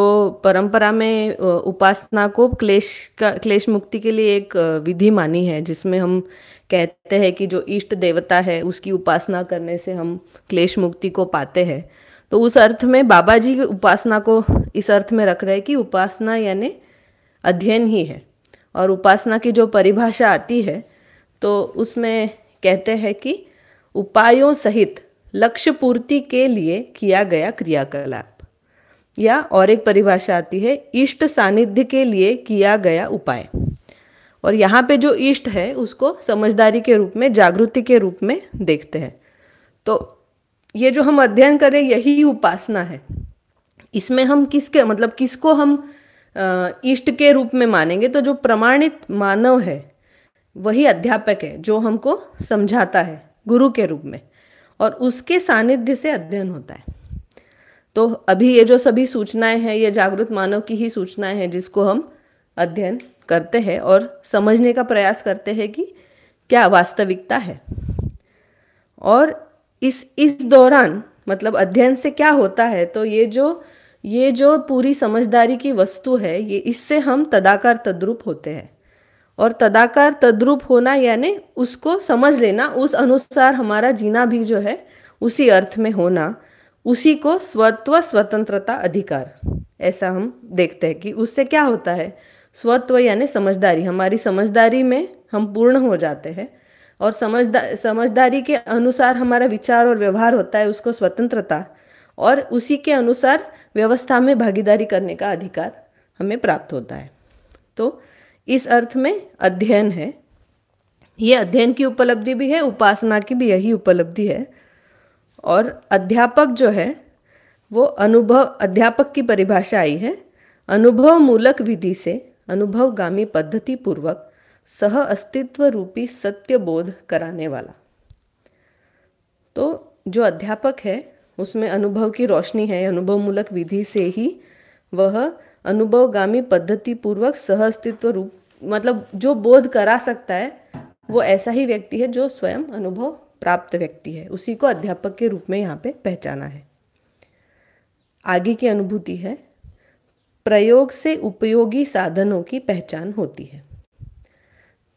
परंपरा में उपासना को क्लेश का क्लेश मुक्ति के लिए एक विधि मानी है जिसमें हम कहते हैं कि जो इष्ट देवता है उसकी उपासना करने से हम क्लेश मुक्ति को पाते हैं तो उस अर्थ में बाबा जी की उपासना को इस अर्थ में रख रहे हैं कि उपासना यानी अध्ययन ही है और उपासना की जो परिभाषा आती है तो उसमें कहते हैं कि उपायों सहित लक्ष्य पूर्ति के लिए किया गया क्रियाकलाप या और एक परिभाषा आती है इष्ट सानिध्य के लिए किया गया उपाय और यहाँ पे जो इष्ट है उसको समझदारी के रूप में जागृति के रूप में देखते हैं तो ये जो हम अध्ययन करें यही उपासना है इसमें हम किसके मतलब किसको हम इष्ट के रूप में मानेंगे तो जो प्रमाणित मानव है वही अध्यापक है जो हमको समझाता है गुरु के रूप में और उसके सानिध्य से अध्ययन होता है तो अभी ये जो सभी सूचनाएं हैं ये जागृत मानव की ही सूचनाएं हैं जिसको हम अध्ययन करते हैं और समझने का प्रयास करते हैं कि क्या वास्तविकता है और इस इस दौरान मतलब अध्ययन से क्या होता है तो ये जो ये जो पूरी समझदारी की वस्तु है ये इससे हम तदाकार तद्रूप होते हैं और तदाकार तद्रूप होना यानी उसको समझ लेना उस अनुसार हमारा जीना भी जो है उसी अर्थ में होना उसी को स्वत्व स्वतंत्रता अधिकार ऐसा हम देखते हैं कि उससे क्या होता है स्वत्व यानी समझदारी हमारी समझदारी में हम पूर्ण हो जाते हैं और समझदा समझदारी के अनुसार हमारा विचार और व्यवहार होता है उसको स्वतंत्रता और उसी के अनुसार व्यवस्था में भागीदारी करने का अधिकार हमें प्राप्त होता है तो इस अर्थ में अध्ययन है ये अध्ययन की उपलब्धि भी है उपासना की भी यही उपलब्धि है और अध्यापक जो है वो अनुभव अध्यापक की परिभाषा आई है अनुभव मूलक विधि से अनुभवगामी पद्धति पूर्वक सह अस्तित्व रूपी सत्य बोध कराने वाला तो जो अध्यापक है उसमें अनुभव की रोशनी है अनुभव मूलक विधि से ही वह अनुभवगामी पद्धति पूर्वक सह अस्तित्व रूप मतलब जो बोध करा सकता है वो ऐसा ही व्यक्ति है जो स्वयं अनुभव प्राप्त व्यक्ति है उसी को अध्यापक के रूप में यहाँ पे पहचाना है आगे की अनुभूति है प्रयोग से उपयोगी साधनों की पहचान होती है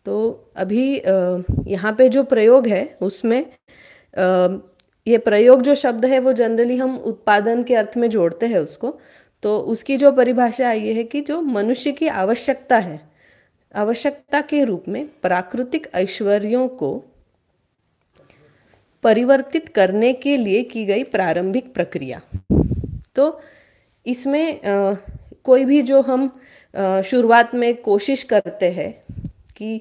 तो अभी यहाँ पे जो प्रयोग है उसमें ये प्रयोग जो शब्द है वो जनरली हम उत्पादन के अर्थ में जोड़ते हैं उसको तो उसकी जो परिभाषा ये है कि जो मनुष्य की आवश्यकता है आवश्यकता के रूप में प्राकृतिक ऐश्वर्यों को परिवर्तित करने के लिए की गई प्रारंभिक प्रक्रिया तो इसमें कोई भी जो हम शुरुआत में कोशिश करते हैं कि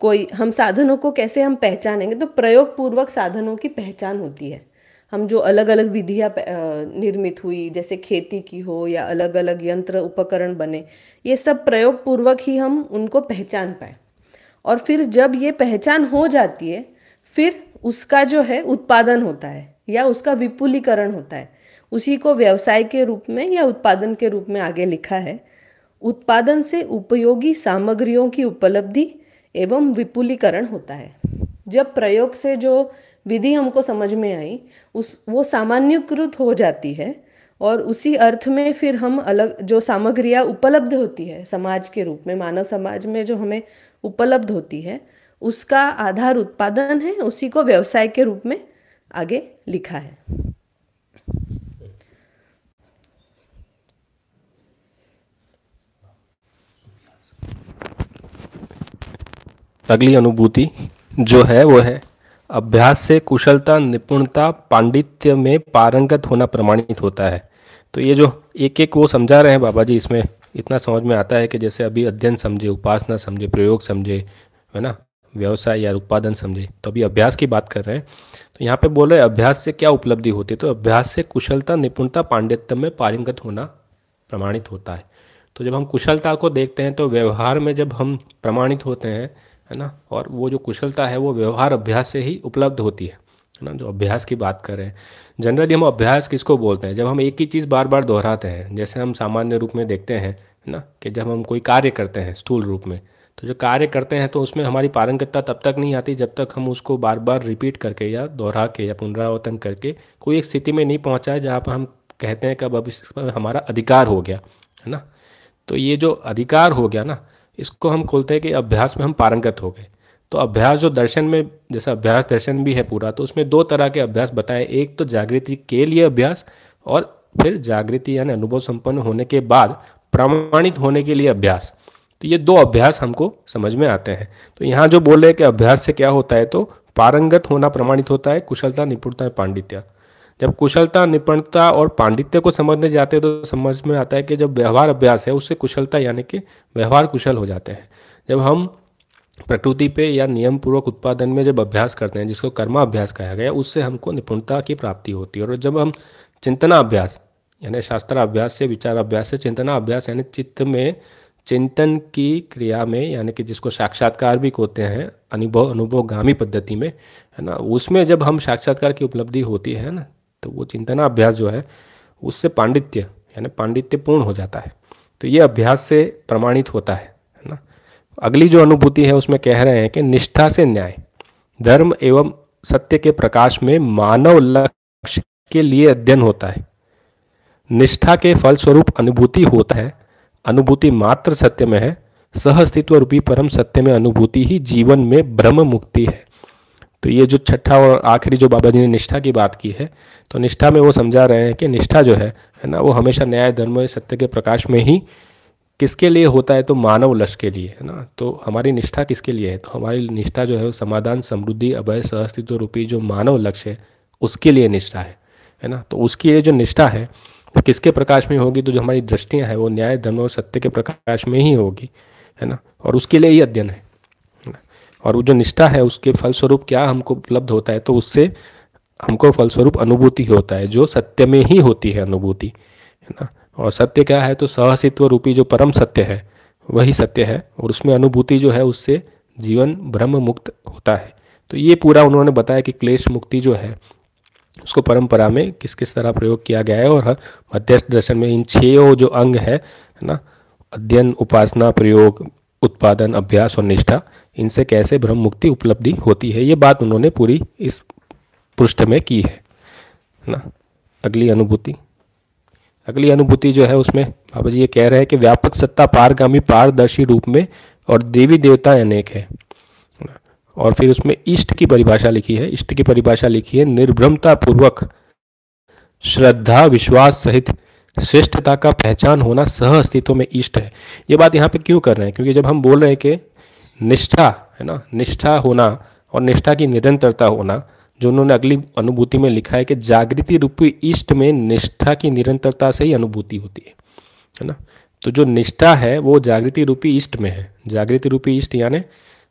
कोई हम साधनों को कैसे हम पहचानेंगे तो प्रयोग पूर्वक साधनों की पहचान होती है हम जो अलग अलग विधियाँ निर्मित हुई जैसे खेती की हो या अलग अलग यंत्र उपकरण बने ये सब प्रयोग पूर्वक ही हम उनको पहचान पाए और फिर जब ये पहचान हो जाती है फिर उसका जो है उत्पादन होता है या उसका विपुलीकरण होता है उसी को व्यवसाय के रूप में या उत्पादन के रूप में आगे लिखा है उत्पादन से उपयोगी सामग्रियों की उपलब्धि एवं विपुलीकरण होता है जब प्रयोग से जो विधि हमको समझ में आई उस वो सामान्यकृत हो जाती है और उसी अर्थ में फिर हम अलग जो सामग्रियाँ उपलब्ध होती है समाज के रूप में मानव समाज में जो हमें उपलब्ध होती है उसका आधार उत्पादन है उसी को व्यवसाय के रूप में आगे लिखा है अगली अनुभूति जो है वो है अभ्यास से कुशलता निपुणता पांडित्य में पारंगत होना प्रमाणित होता है तो ये जो एक एक वो समझा रहे हैं बाबा जी इसमें इतना समझ में आता है कि जैसे अभी अध्ययन समझे उपासना समझे प्रयोग समझे है ना व्यवसाय या उत्पादन समझे तो अभी अभ्यास की बात कर रहे हैं तो यहाँ पे बोल रहे अभ्यास से क्या उपलब्धि होती है तो अभ्यास से कुशलता निपुणता पांडित्य में पारंगत होना प्रमाणित होता है तो जब हम कुशलता को देखते हैं तो व्यवहार में जब हम प्रमाणित होते हैं है ना और वो जो कुशलता है वो व्यवहार अभ्यास से ही उपलब्ध होती है है ना जो अभ्यास की बात कर रहे हैं जनरली हम अभ्यास किसको बोलते हैं जब हम एक ही चीज़ बार बार दोहराते हैं जैसे हम सामान्य रूप में देखते हैं है ना कि जब हम कोई कार्य करते हैं स्थूल रूप में तो जो कार्य करते हैं तो उसमें हमारी पारंगतता तब तक नहीं आती जब तक हम उसको बार बार रिपीट करके या दोहरा के या पुनरावर्तन करके कोई एक स्थिति में नहीं पहुँचा जहाँ पर हम कहते हैं कि अब अब इस पर हमारा अधिकार हो गया है ना तो ये जो अधिकार हो गया ना इसको हम खोलते हैं कि अभ्यास में हम पारंगत हो गए तो अभ्यास जो दर्शन में जैसा अभ्यास दर्शन भी है पूरा तो उसमें दो तरह के अभ्यास बताएं एक तो जागृति के लिए अभ्यास और फिर जागृति यानी अनुभव संपन्न होने के बाद प्रमाणित होने के लिए अभ्यास तो ये दो अभ्यास हमको समझ में आते हैं तो यहाँ जो बोल रहे हैं कि अभ्यास से क्या होता है तो पारंगत होना प्रमाणित होता है कुशलता निपुणता पांडित्य जब कुशलता निपुणता और पांडित्य को समझने जाते हैं तो समझ में आता है कि जब व्यवहार अभ्यास है उससे कुशलता यानी कि व्यवहार कुशल हो जाते हैं जब हम प्रकृति पे या नियम पूर्वक उत्पादन में जब अभ्यास करते हैं जिसको कर्मा अभ्यास कहा गया उससे हमको निपुणता की प्राप्ति होती है और जब हम चिंतना अभ्यास यानी शास्त्राभ्यास से विचार अभ्यास से चिंतना अभ्यास यानी चित्त में चिंतन की क्रिया में यानी कि जिसको साक्षात्कार भी कहते हैं अनुभव अनुभवगामी पद्धति में है ना उसमें जब हम साक्षात्कार की उपलब्धि होती है ना तो वो चिंतना अभ्यास जो है उससे पांडित्य यानी पांडित्य पूर्ण हो जाता है तो ये अभ्यास से प्रमाणित होता है है ना अगली जो अनुभूति है उसमें कह रहे हैं कि निष्ठा से न्याय धर्म एवं सत्य के प्रकाश में मानव लक्ष्य के लिए अध्ययन होता है निष्ठा के फलस्वरूप अनुभूति होता है अनुभूति मात्र सत्य में है सहअस्तित्व रूपी परम सत्य में अनुभूति ही जीवन में ब्रह्म मुक्ति है तो ये जो छठा और आखिरी जो बाबा जी ने निष्ठा की बात की है तो निष्ठा में वो समझा रहे हैं कि निष्ठा जो है है ना वो हमेशा न्याय धर्म सत्य के प्रकाश में ही किसके लिए होता है तो मानव लक्ष्य के लिए है ना तो हमारी निष्ठा किसके लिए है तो हमारी निष्ठा जो है वो समाधान समृद्धि अभय सहस्तित्व रूपी जो मानव लक्ष्य है उसके लिए निष्ठा है है ना तो उसकी ये जो निष्ठा है वो किसके प्रकाश में होगी तो जो हमारी दृष्टियाँ हैं वो न्याय धर्म और सत्य के प्रकाश में ही होगी है ना और उसके लिए ही अध्ययन है और वो जो निष्ठा है उसके फलस्वरूप क्या हमको उपलब्ध होता है तो उससे हमको फलस्वरूप अनुभूति होता है जो सत्य में ही होती है अनुभूति है ना और सत्य क्या है तो सहसित्व रूपी जो परम सत्य है वही सत्य है और उसमें अनुभूति जो है उससे जीवन ब्रह्म मुक्त होता है तो ये पूरा उन्होंने बताया कि क्लेश मुक्ति जो है उसको परंपरा में किस किस तरह प्रयोग किया गया है और मध्यस्थ दर्शन में इन छो जो अंग है ना अध्ययन उपासना प्रयोग उत्पादन अभ्यास और निष्ठा इनसे कैसे ब्रह्म मुक्ति उपलब्धि होती है ये बात उन्होंने पूरी इस पृष्ठ में की है ना अगली अनुभूति अगली अनुभूति जो है उसमें बाबा जी ये कह रहे हैं कि व्यापक सत्ता पारगामी पारदर्शी रूप में और देवी देवता अनेक है और फिर उसमें इष्ट की परिभाषा लिखी है इष्ट की परिभाषा लिखी है निर्भ्रमता पूर्वक श्रद्धा विश्वास सहित श्रेष्ठता का पहचान होना सह अस्तित्व में इष्ट है ये बात यहाँ पे क्यों कर रहे हैं क्योंकि जब हम बोल रहे हैं कि निष्ठा है ना निष्ठा होना और निष्ठा की निरंतरता होना जो उन्होंने अगली अनुभूति में लिखा है कि जागृति रूपी इष्ट में निष्ठा की निरंतरता से ही अनुभूति होती है है ना तो जो निष्ठा है वो जागृति रूपी इष्ट में है जागृति रूपी इष्ट यानी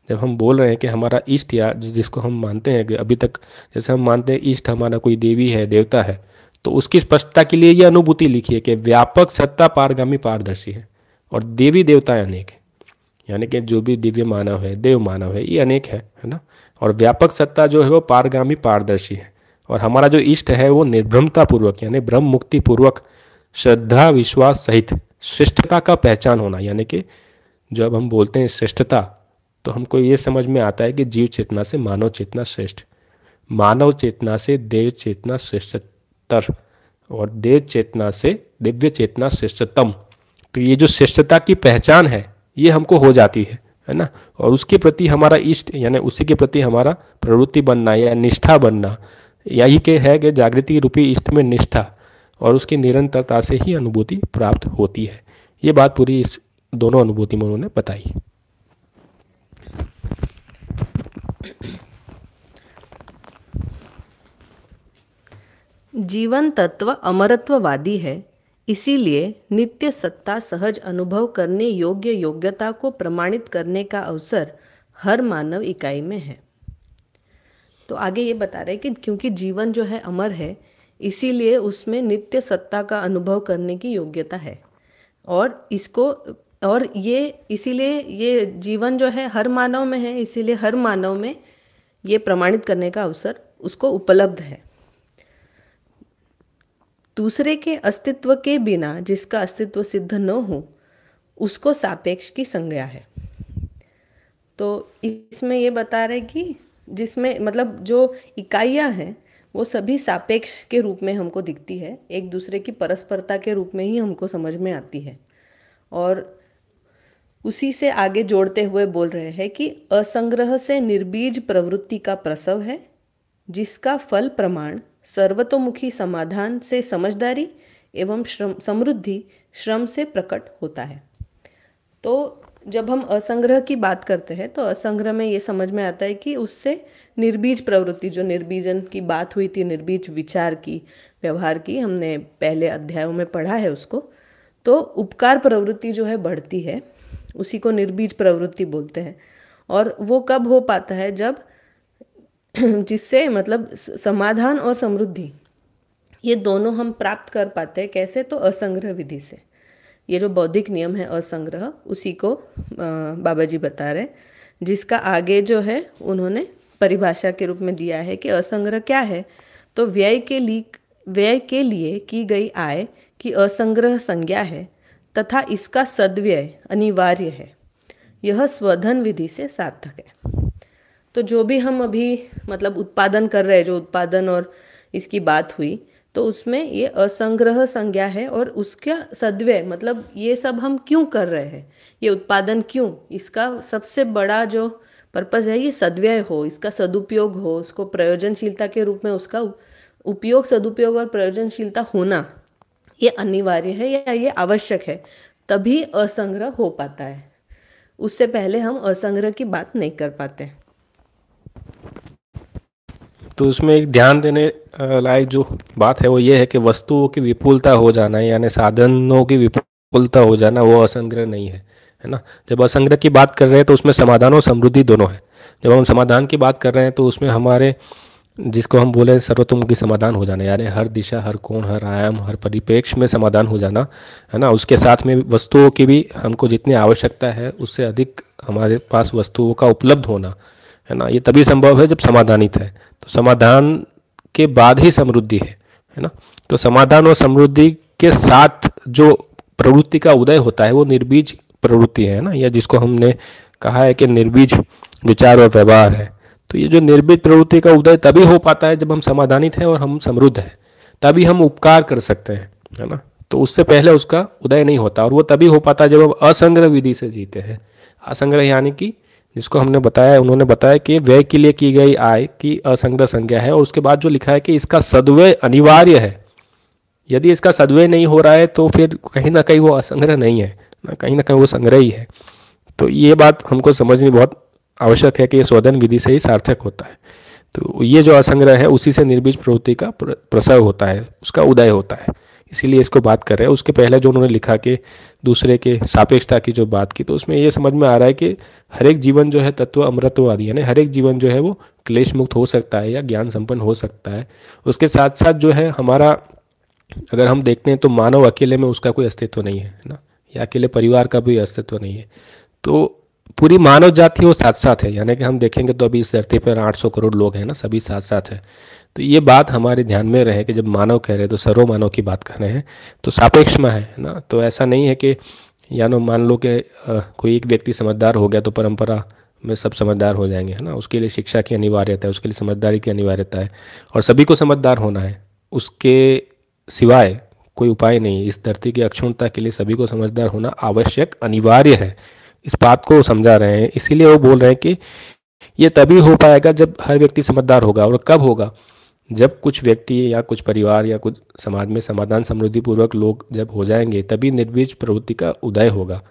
जब हम बोल रहे हैं कि हमारा इष्ट या जिसको हम मानते हैं कि अभी तक जैसे हम मानते हैं इष्ट हमारा कोई देवी है देवता है तो उसकी स्पष्टता के लिए ये अनुभूति लिखी है कि व्यापक सत्ता पारगामी पारदर्शी है और देवी देवताएं अनेक है यानी कि जो भी दिव्य मानव है देव मानव है ये अनेक है है ना और व्यापक सत्ता जो है वो पारगामी पारदर्शी है और हमारा जो इष्ट है वो निर्भ्रमता पूर्वक यानी ब्रह्म मुक्ति पूर्वक श्रद्धा विश्वास सहित श्रेष्ठता का पहचान होना यानी कि जब हम बोलते हैं श्रेष्ठता तो हमको ये समझ में आता है कि जीव चेतना से मानव चेतना श्रेष्ठ मानव चेतना से देव चेतना श्रेष्ठतर और देव चेतना से दिव्य चेतना श्रेष्ठतम तो ये जो श्रेष्ठता की पहचान है ये हमको हो जाती है है ना और उसके प्रति हमारा इष्ट यानी उसी के प्रति हमारा प्रवृत्ति बनना या निष्ठा बनना यही के है कि जागृति रूपी इष्ट में निष्ठा और उसकी निरंतरता से ही अनुभूति प्राप्त होती है ये बात पूरी इस दोनों अनुभूति में उन्होंने बताई जीवन तत्व अमरत्ववादी है इसीलिए नित्य सत्ता सहज अनुभव करने योग्य योग्यता को प्रमाणित करने का अवसर हर मानव इकाई में है तो आगे ये बता रहे कि क्योंकि जीवन जो है अमर है इसीलिए उसमें नित्य सत्ता का अनुभव करने की योग्यता है और इसको और ये इसीलिए ये जीवन जो है हर मानव में है इसीलिए हर मानव में ये प्रमाणित करने का अवसर उसको उपलब्ध है दूसरे के अस्तित्व के बिना जिसका अस्तित्व सिद्ध न हो उसको सापेक्ष की संज्ञा है तो इसमें ये बता रहे कि जिसमें मतलब जो इकाइयाँ हैं वो सभी सापेक्ष के रूप में हमको दिखती है एक दूसरे की परस्परता के रूप में ही हमको समझ में आती है और उसी से आगे जोड़ते हुए बोल रहे हैं कि असंग्रह से निर्बीज प्रवृत्ति का प्रसव है जिसका फल प्रमाण सर्वतोमुखी समाधान से समझदारी एवं श्रम समृद्धि श्रम से प्रकट होता है तो जब हम असंग्रह की बात करते हैं तो असंग्रह में ये समझ में आता है कि उससे निर्बीज प्रवृत्ति जो निर्बीजन की बात हुई थी निर्बीज विचार की व्यवहार की हमने पहले अध्यायों में पढ़ा है उसको तो उपकार प्रवृत्ति जो है बढ़ती है उसी को निर्बीज प्रवृत्ति बोलते हैं और वो कब हो पाता है जब (clears throat) जिससे मतलब समाधान और समृद्धि ये दोनों हम प्राप्त कर पाते हैं कैसे तो असंग्रह विधि से ये जो बौद्धिक नियम है असंग्रह उसी को बाबा जी बता रहे जिसका आगे जो है उन्होंने परिभाषा के रूप में दिया है कि असंग्रह क्या है तो व्यय के लिए व्यय के लिए की गई आय की असंग्रह संज्ञा है तथा इसका सदव्यय अनिवार्य है यह स्वधन विधि से सार्थक है तो जो भी हम अभी मतलब उत्पादन कर रहे हैं जो उत्पादन और इसकी बात हुई तो उसमें ये असंग्रह संज्ञा है और उसका सद्वय मतलब ये सब हम क्यों कर रहे हैं ये उत्पादन क्यों इसका सबसे बड़ा जो पर्पज़ है ये सदव्यय हो इसका सदुपयोग हो उसको प्रयोजनशीलता के रूप में उसका उपयोग सदुपयोग और प्रयोजनशीलता होना ये अनिवार्य है या ये आवश्यक है तभी असंग्रह हो पाता है उससे पहले हम असंग्रह की बात नहीं कर पाते तो उसमें एक ध्यान देने लायक जो बात है वो ये है कि वस्तुओं की विपुलता हो जाना यानी साधनों की विपुलता हो जाना वो असंग्रह नहीं है है ना जब असंग्रह की बात कर रहे हैं तो उसमें समाधान और समृद्धि दोनों है जब हम समाधान की बात कर रहे हैं तो उसमें हमारे जिसको हम बोले सर्वतोमुखी समाधान हो जाना यानी हर दिशा हर कोण हर आयाम हर परिपेक्ष में समाधान हो जाना है ना उसके साथ में वस्तुओं की भी हमको जितनी आवश्यकता है उससे अधिक हमारे पास वस्तुओं का उपलब्ध होना है ना ये तभी संभव है जब समाधानित है तो समाधान के बाद ही समृद्धि है है ना तो समाधान और समृद्धि के साथ जो प्रवृत्ति का उदय होता है वो निर्बीज प्रवृत्ति है ना या जिसको हमने कहा है कि निर्बीज विचार और व्यवहार है तो ये जो निर्बीज प्रवृत्ति का उदय तभी हो पाता है जब हम समाधानित हैं और हम समृद्ध हैं तभी हम उपकार कर सकते हैं है ना तो उससे पहले उसका उदय नहीं होता और वो तभी हो पाता है जब हम असंग्रह विधि से जीते हैं असंग्रह यानी कि जिसको हमने बताया उन्होंने बताया कि व्यय के लिए की गई आय की असंग्रह संज्ञा है और उसके बाद जो लिखा है कि इसका सदव्यय अनिवार्य है यदि इसका सदव्यय नहीं हो रहा है तो फिर कहीं ना कहीं वो असंग्रह नहीं है ना कहीं ना कहीं वो संग्रह ही है तो ये बात हमको समझनी बहुत आवश्यक है कि ये शोधन विधि से ही सार्थक होता है तो ये जो असंग्रह है उसी से निर्बीज प्रवृत्ति का प्रसव होता है उसका उदय होता है इसीलिए इसको बात कर रहे हैं उसके पहले जो उन्होंने लिखा कि दूसरे के सापेक्षता की जो बात की तो उसमें ये समझ में आ रहा है कि हर एक जीवन जो है तत्व अमृतवादी यानी हर एक जीवन जो है वो क्लेश मुक्त हो सकता है या ज्ञान संपन्न हो सकता है उसके साथ साथ जो है हमारा अगर हम देखते हैं तो मानव अकेले में उसका कोई अस्तित्व नहीं है ना या अकेले परिवार का भी अस्तित्व नहीं है तो पूरी मानव जाति वो साथ साथ है यानी कि हम देखेंगे तो अभी इस धरती पर 800 करोड़ लोग हैं ना सभी साथ साथ है तो ये बात हमारे ध्यान में रहे कि जब मानव कह रहे हैं तो सर्व मानव की बात कर रहे हैं तो सापेक्ष में है ना तो ऐसा नहीं है कि या नो मान लो कि कोई एक व्यक्ति समझदार हो गया तो परंपरा में सब समझदार हो जाएंगे है ना उसके लिए शिक्षा की अनिवार्यता है उसके लिए समझदारी की अनिवार्यता है और सभी को समझदार होना है उसके सिवाय कोई उपाय नहीं इस धरती की अक्षुणता के लिए सभी को समझदार होना आवश्यक अनिवार्य है इस बात को समझा रहे हैं इसीलिए वो बोल रहे हैं कि ये तभी हो पाएगा जब हर व्यक्ति समझदार होगा और कब होगा जब कुछ व्यक्ति या कुछ परिवार या कुछ समाज में समाधान समृद्धिपूर्वक लोग जब हो जाएंगे तभी निर्बीज प्रवृत्ति का उदय होगा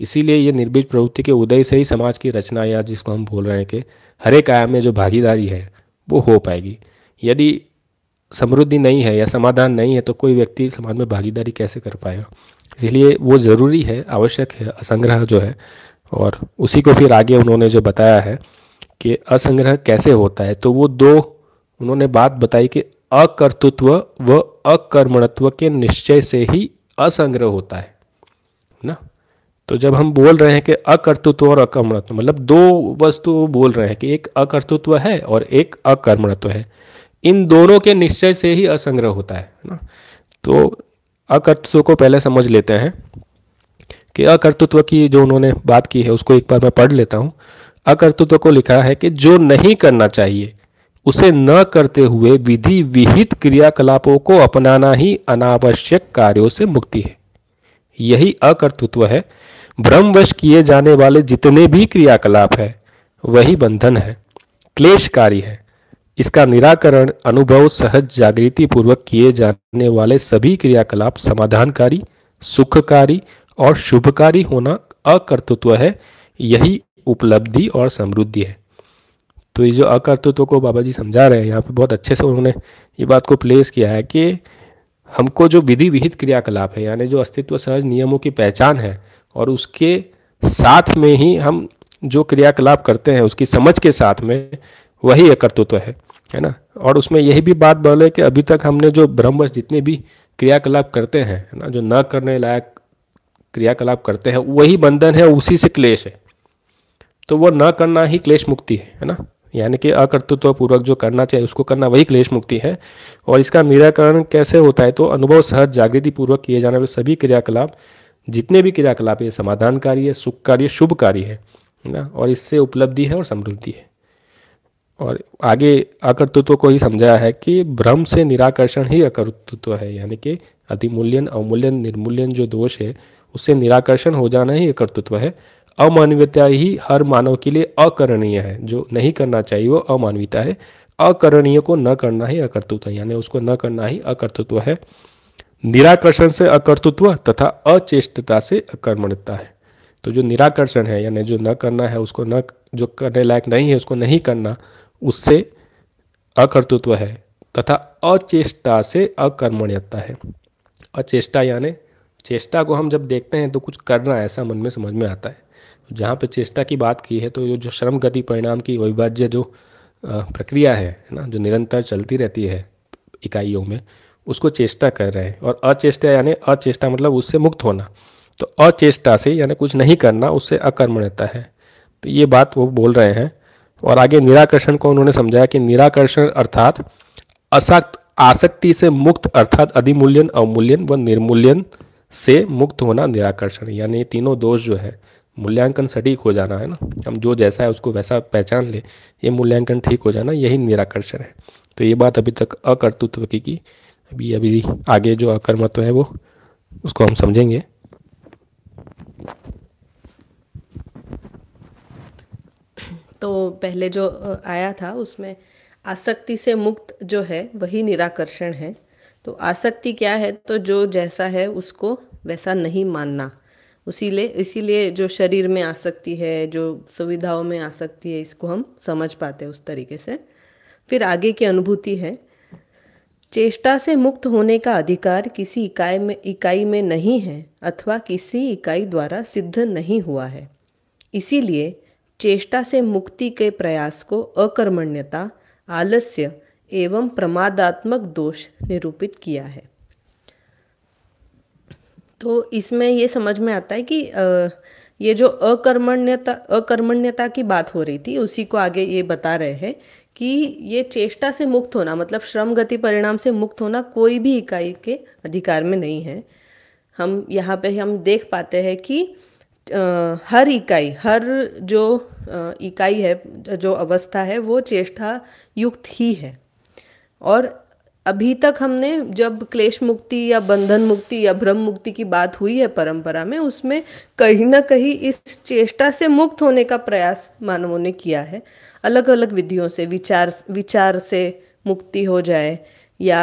इसीलिए ये निर्बीज प्रवृत्ति के उदय से ही समाज की रचना या जिसको हम बोल रहे हैं कि हर एक आयाम में जो भागीदारी है वो हो पाएगी यदि समृद्धि नहीं है या समाधान नहीं है तो कोई व्यक्ति समाज में भागीदारी कैसे कर पाएगा इसलिए वो ज़रूरी है आवश्यक है असंग्रह जो है और उसी को फिर आगे उन्होंने जो बताया है कि असंग्रह कैसे होता है तो वो दो उन्होंने बात बताई कि अकर्तृत्व व अकर्मणत्व के निश्चय से ही असंग्रह होता है ना तो जब हम बोल रहे हैं कि अकर्तृत्व और अकर्मणत्व मतलब दो वस्तु बोल रहे हैं कि एक अकर्तृत्व है और एक अकर्मणत्व है इन दोनों के निश्चय से ही असंग्रह होता है ना तो अकर्तृत्व को पहले समझ लेते हैं कि अकर्तृत्व की जो उन्होंने बात की है उसको एक बार मैं पढ़ लेता हूँ अकर्तृत्व को लिखा है कि जो नहीं करना चाहिए उसे न करते हुए विधि विहित क्रियाकलापों को अपनाना ही अनावश्यक कार्यों से मुक्ति है यही अकर्तृत्व है भ्रमवश किए जाने वाले जितने भी क्रियाकलाप है वही बंधन है क्लेशकारी है इसका निराकरण अनुभव सहज जागृति पूर्वक किए जाने वाले सभी क्रियाकलाप समाधानकारी सुखकारी और शुभकारी होना अकर्तृत्व है यही उपलब्धि और समृद्धि है तो ये जो अकर्तृत्व को बाबा जी समझा रहे हैं यहाँ पे बहुत अच्छे से उन्होंने ये बात को प्लेस किया है कि हमको जो विधि विहित क्रियाकलाप है यानी जो अस्तित्व सहज नियमों की पहचान है और उसके साथ में ही हम जो क्रियाकलाप करते हैं उसकी समझ के साथ में वही अकर्तृत्व है है ना और उसमें यही भी बात बोले कि अभी तक हमने जो ब्रह्मवश जितने भी क्रियाकलाप करते हैं है ना जो न करने लायक क्रियाकलाप करते हैं वही बंधन है उसी से क्लेश है तो वो न करना ही क्लेश मुक्ति है है ना यानी कि अकर्तृत्व पूर्वक जो करना चाहिए उसको करना वही क्लेश मुक्ति है और इसका निराकरण कैसे होता है तो अनुभव सहज जागृति पूर्वक किए जाने वाले सभी क्रियाकलाप जितने भी क्रियाकलाप ये समाधानकारी है सुखकारी है कार्य है ना और इससे उपलब्धि है और समृद्धि है और आगे अकर्तृत्व को ही समझाया है कि भ्रम से निराकर्षण ही अकर्तृत्व है यानी कि अधिमूल्यन अवमूल्यन निर्मूल्यन जो दोष है उससे निराकर्षण हो जाना ही अकर्तृत्व है अमानवीयता ही हर मानव के लिए अकरणीय है जो नहीं करना चाहिए वो अमानवीयता है अकरणीय को न करना ही अकर्तृत्व यानी उसको न करना ही अकर्तृत्व है निराकर्षण से अकर्तृत्व तथा अचेष्टता से अकर्मण्यता है तो जो निराकर्षण है यानी जो न करना है उसको न जो करने लायक नहीं है उसको नहीं करना उससे अकर्तृत्व है तथा अचेष्टा से अकर्मण्यता है अचेष्टा यानी चेष्टा को हम जब देखते हैं तो कुछ करना ऐसा मन में समझ में आता है जहाँ पर चेष्टा की बात की है तो जो श्रम गति परिणाम की अविभाज्य जो प्रक्रिया है ना जो निरंतर चलती रहती है इकाइयों में उसको चेष्टा कर रहे हैं और अचेष्टा यानी अचेष्टा मतलब उससे मुक्त होना तो अचेष्टा से यानी कुछ नहीं करना उससे अकर्मण्यता है तो ये बात वो बोल रहे हैं और आगे निराकर्षण को उन्होंने समझाया कि निराकर्षण अर्थात असक्त आसक्ति से मुक्त अर्थात अधिमूल्यन अवमूल्यन व निर्मूल्यन से मुक्त होना निराकर्षण यानी तीनों दोष जो है मूल्यांकन सटीक हो जाना है ना हम जो जैसा है उसको वैसा पहचान ले ये मूल्यांकन ठीक हो जाना यही निराकर्षण है तो ये बात अभी तक अकर्तृत्व की कि अभी अभी आगे जो अकर्मत्व है वो उसको हम समझेंगे तो पहले जो आया था उसमें आसक्ति से मुक्त जो है वही निराकर्षण है तो आसक्ति क्या है तो जो जैसा है उसको वैसा नहीं मानना उसीलिए इसीलिए जो शरीर में आ सकती है जो सुविधाओं में आ सकती है इसको हम समझ पाते हैं उस तरीके से फिर आगे की अनुभूति है चेष्टा से मुक्त होने का अधिकार किसी इकाई में इकाई में नहीं है अथवा किसी इकाई द्वारा सिद्ध नहीं हुआ है इसीलिए चेष्टा से मुक्ति के प्रयास को अकर्मण्यता आलस्य एवं प्रमादात्मक दोष निरूपित किया है तो इसमें ये समझ में आता है कि आ, ये जो अकर्मण्यता अकर्मण्यता की बात हो रही थी उसी को आगे ये बता रहे हैं कि ये चेष्टा से मुक्त होना मतलब श्रम गति परिणाम से मुक्त होना कोई भी इकाई के अधिकार में नहीं है हम यहाँ पे हम देख पाते हैं कि आ, हर इकाई हर जो आ, इकाई है जो अवस्था है वो चेष्टा युक्त ही है और अभी तक हमने जब क्लेश मुक्ति या बंधन मुक्ति या भ्रम मुक्ति की बात हुई है परंपरा में उसमें कहीं ना कहीं इस चेष्टा से मुक्त होने का प्रयास मानवों ने किया है अलग अलग विधियों से विचार विचार से मुक्ति हो जाए या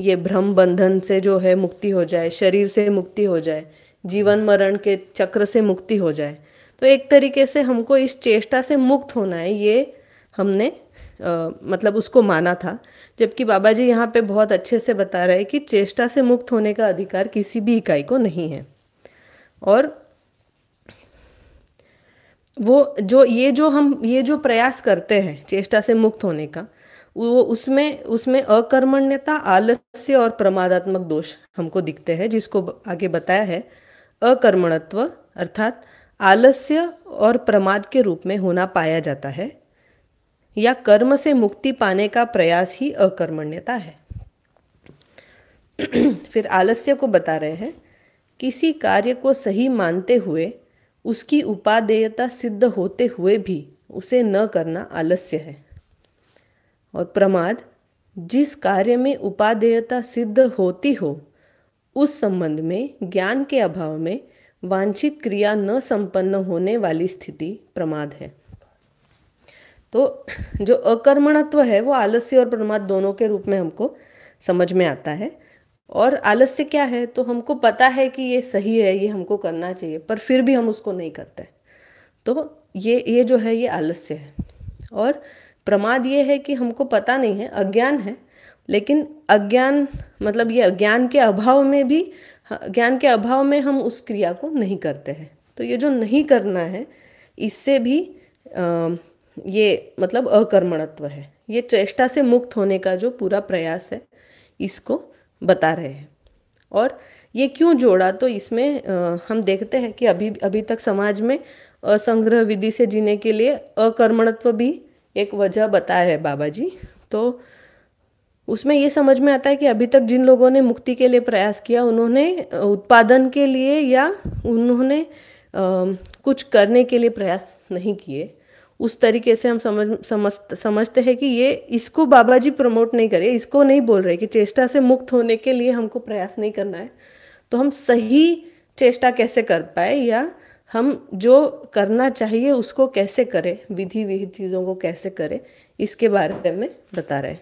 ये भ्रम बंधन से जो है मुक्ति हो जाए शरीर से मुक्ति हो जाए जीवन मरण के चक्र से मुक्ति हो जाए तो एक तरीके से हमको इस चेष्टा से मुक्त होना है ये हमने आ, मतलब उसको माना था जबकि बाबा जी यहाँ पे बहुत अच्छे से बता रहे हैं कि चेष्टा से मुक्त होने का अधिकार किसी भी इकाई को नहीं है और वो जो ये जो हम ये जो प्रयास करते हैं चेष्टा से मुक्त होने का वो उसमें उसमें अकर्मण्यता आलस्य और प्रमादात्मक दोष हमको दिखते हैं जिसको आगे बताया है अकर्मणत्व अर्थात आलस्य और प्रमाद के रूप में होना पाया जाता है या कर्म से मुक्ति पाने का प्रयास ही अकर्मण्यता है (clears throat) फिर आलस्य को बता रहे हैं किसी कार्य को सही मानते हुए उसकी उपादेयता सिद्ध होते हुए भी उसे न करना आलस्य है और प्रमाद जिस कार्य में उपादेयता सिद्ध होती हो उस संबंध में ज्ञान के अभाव में वांछित क्रिया न संपन्न होने वाली स्थिति प्रमाद है तो जो अकर्मणत्व है वो आलस्य और प्रमाद दोनों के रूप में हमको समझ में आता है और आलस्य क्या है तो हमको पता है कि ये सही है ये हमको करना चाहिए पर फिर भी हम उसको नहीं करते तो ये ये जो है ये आलस्य है और प्रमाद ये है कि हमको पता नहीं है अज्ञान है लेकिन अज्ञान मतलब ये अज्ञान के अभाव में भी ज्ञान के अभाव में हम उस क्रिया को नहीं करते हैं तो ये जो नहीं करना है इससे भी आ, ये मतलब अकर्मणत्व है ये चेष्टा से मुक्त होने का जो पूरा प्रयास है इसको बता रहे हैं और ये क्यों जोड़ा तो इसमें हम देखते हैं कि अभी अभी तक समाज में असंग्रह विधि से जीने के लिए अकर्मणत्व भी एक वजह बताया है बाबा जी तो उसमें ये समझ में आता है कि अभी तक जिन लोगों ने मुक्ति के लिए प्रयास किया उन्होंने उत्पादन के लिए या उन्होंने कुछ करने के लिए प्रयास नहीं किए उस तरीके से हम समझ समझ समझते हैं कि ये इसको बाबा जी प्रमोट नहीं करे इसको नहीं बोल रहे कि चेष्टा से मुक्त होने के लिए हमको प्रयास नहीं करना है तो हम सही चेष्टा कैसे कर पाए या हम जो करना चाहिए उसको कैसे करें विधि विहित चीज़ों को कैसे करें इसके बारे में बता रहे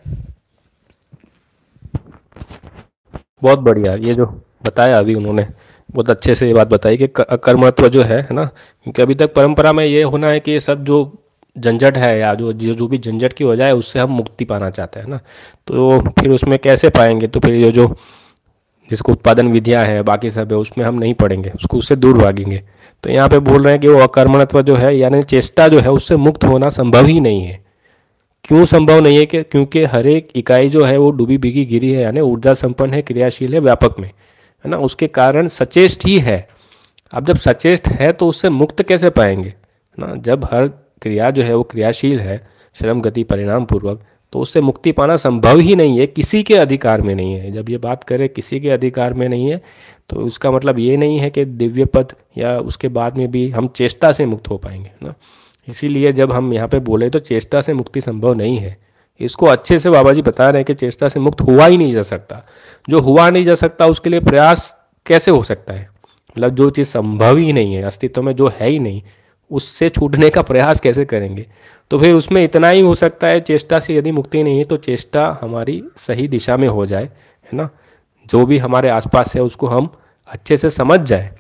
बहुत बढ़िया ये जो बताया अभी उन्होंने बहुत अच्छे से ये बात बताई कि कर्मत्व जो है ना क्योंकि अभी तक परंपरा में ये होना है कि ये सब जो झंझट है या जो जो भी झंझट की वजह है उससे हम मुक्ति पाना चाहते हैं ना तो फिर उसमें कैसे पाएंगे तो फिर ये जो जिसको उत्पादन विधियाँ हैं बाकी सब है उसमें हम नहीं पढ़ेंगे उसको उससे दूर भागेंगे तो यहाँ पे बोल रहे हैं कि वो अकर्मणत्व जो है यानी चेष्टा जो है उससे मुक्त होना संभव ही नहीं है क्यों संभव नहीं है कि क्योंकि हर एक इकाई जो है वो डूबी बिगी गिरी है यानी ऊर्जा संपन्न है क्रियाशील है व्यापक में है ना उसके कारण सचेष्ट ही है अब जब सचेष्ट है तो उससे मुक्त कैसे पाएंगे है ना जब हर क्रिया जो है वो क्रियाशील है श्रम गति परिणाम पूर्वक तो उससे मुक्ति पाना संभव ही नहीं है किसी के अधिकार में नहीं है जब ये बात करें किसी के अधिकार में नहीं है तो उसका मतलब ये नहीं है कि दिव्य पद या उसके बाद में भी हम चेष्टा से मुक्त हो पाएंगे ना इसीलिए जब हम यहाँ पे बोले तो चेष्टा से मुक्ति संभव नहीं है इसको अच्छे से बाबा जी बता रहे हैं कि चेष्टा से मुक्त हुआ ही नहीं जा सकता जो हुआ नहीं जा सकता उसके लिए प्रयास कैसे हो सकता है मतलब जो चीज़ संभव ही नहीं है अस्तित्व में जो है ही नहीं उससे छूटने का प्रयास कैसे करेंगे तो फिर उसमें इतना ही हो सकता है चेष्टा से यदि मुक्ति नहीं है तो चेष्टा हमारी सही दिशा में हो जाए है ना जो भी हमारे आसपास है उसको हम अच्छे से समझ जाए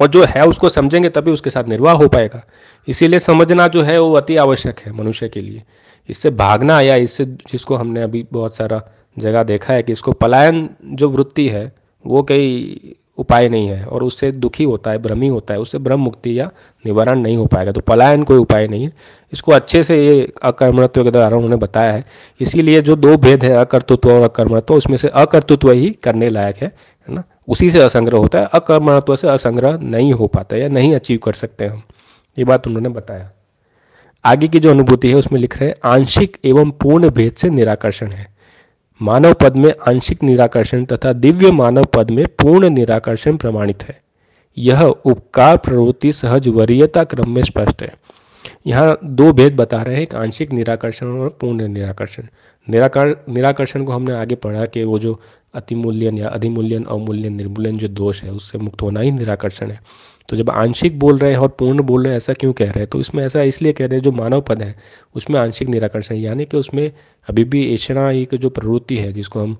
और जो है उसको समझेंगे तभी उसके साथ निर्वाह हो पाएगा इसीलिए समझना जो है वो अति आवश्यक है मनुष्य के लिए इससे भागना या इससे जिसको हमने अभी बहुत सारा जगह देखा है कि इसको पलायन जो वृत्ति है वो कई उपाय नहीं है और उससे दुखी होता है भ्रमी होता है उससे भ्रम मुक्ति या निवारण नहीं हो पाएगा तो पलायन कोई उपाय नहीं है इसको अच्छे से ये अकर्मणत्व के द्वारा उन्होंने बताया है इसीलिए जो दो भेद है अकर्तृत्व और अकर्मणत्व उसमें से अकर्तृत्व ही करने लायक है है ना उसी से असंग्रह होता है अकर्मणत्व से असंग्रह नहीं हो पाता या नहीं अचीव कर सकते हम ये बात उन्होंने बताया आगे की जो अनुभूति है उसमें लिख रहे हैं आंशिक एवं पूर्ण भेद से निराकर्षण है मानव पद में आंशिक निराकर्षण तथा दिव्य मानव पद में पूर्ण निराकर्षण प्रमाणित है यह उपकार प्रवृत्ति सहज वरीयता क्रम में स्पष्ट है यहाँ दो भेद बता रहे हैं एक आंशिक निराकर्षण और पूर्ण निराकर्षण निराकर निराकर्षण को हमने आगे पढ़ा कि वो जो अतिमूल्यन या अधिमूल्यन अवमूल्यन निर्मूल्यन जो दोष है उससे मुक्त होना ही निराकर्षण है तो जब आंशिक बोल रहे हैं और पूर्ण बोल रहे हैं ऐसा क्यों कह रहे हैं तो इसमें ऐसा इसलिए कह रहे हैं जो मानव पद है उसमें आंशिक निराकर्षण यानी कि उसमें अभी भी ऐषणा एक जो प्रवृत्ति है जिसको हम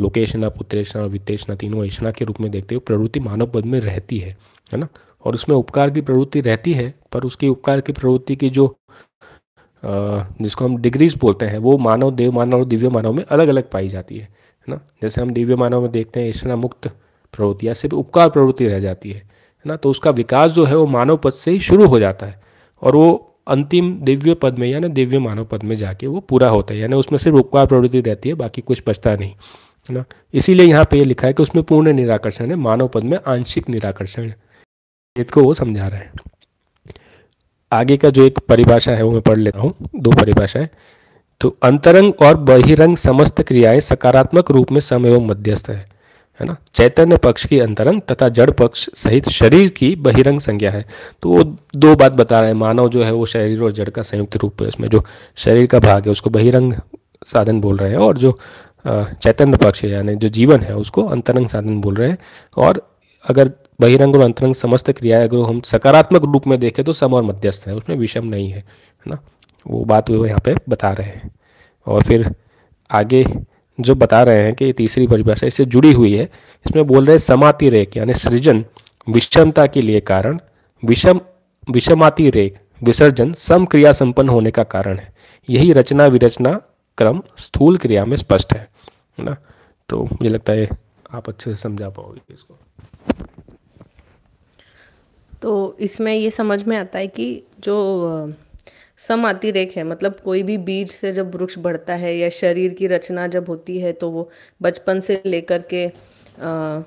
लोकेशना पुत्रेशना और वित्तेषणा तीनों ऐषणा के रूप में देखते हैं प्रवृत्ति मानव पद में रहती है है ना और उसमें उपकार की प्रवृत्ति रहती है पर उसकी उपकार की प्रवृत्ति की जो जिसको हम डिग्रीज बोलते हैं वो मानव देव मानव और दिव्य मानव में अलग अलग पाई जाती है है ना जैसे हम दिव्य मानव में देखते हैं ऐषणा मुक्त प्रवृत्ति या सिर्फ उपकार प्रवृत्ति रह जाती है है ना तो उसका विकास जो है वो मानव पद से ही शुरू हो जाता है और वो अंतिम दिव्य पद में यानी दिव्य मानव पद में जाके वो पूरा होता है यानी उसमें सिर्फ उपकार प्रवृत्ति रहती है बाकी कुछ बचता नहीं है ना इसीलिए यहाँ पे ये लिखा है कि उसमें पूर्ण निराकर्षण है मानव पद में आंशिक निराकर्षण है को वो समझा रहा है आगे का जो एक परिभाषा है वो मैं पढ़ लेता हूँ दो परिभाषाएं तो अंतरंग और बहिरंग समस्त क्रियाएं सकारात्मक रूप में समय मध्यस्थ है है ना चैतन्य पक्ष की अंतरंग तथा जड़ पक्ष सहित शरीर की बहिरंग संज्ञा है तो वो दो बात बता रहे हैं मानव जो है वो शरीर और जड़ का संयुक्त रूप है उसमें जो शरीर का भाग है उसको बहिरंग साधन बोल रहे हैं और जो चैतन्य पक्ष है यानी जो जीवन है उसको अंतरंग साधन बोल रहे हैं और अगर बहिरंग और अंतरंग समस्त क्रियाएं अगर हम सकारात्मक रूप में देखें तो सम और मध्यस्थ है उसमें विषम नहीं है है ना वो बात वो यहाँ पे बता रहे हैं और फिर आगे जो बता रहे हैं कि ये तीसरी परिभाषा इससे जुड़ी हुई है इसमें बोल रहे समाति रेख यानी सृजन विषमता के लिए कारण विषम विषमाति रेख विसर्जन सम क्रिया संपन्न होने का कारण है यही रचना विरचना क्रम स्थूल क्रिया में स्पष्ट है ना तो मुझे लगता है आप अच्छे से समझा पाओगे इसको तो इसमें ये समझ में आता है कि जो समातिरेक है मतलब कोई भी बीज से जब वृक्ष बढ़ता है या शरीर की रचना जब होती है तो वो बचपन से लेकर के आ,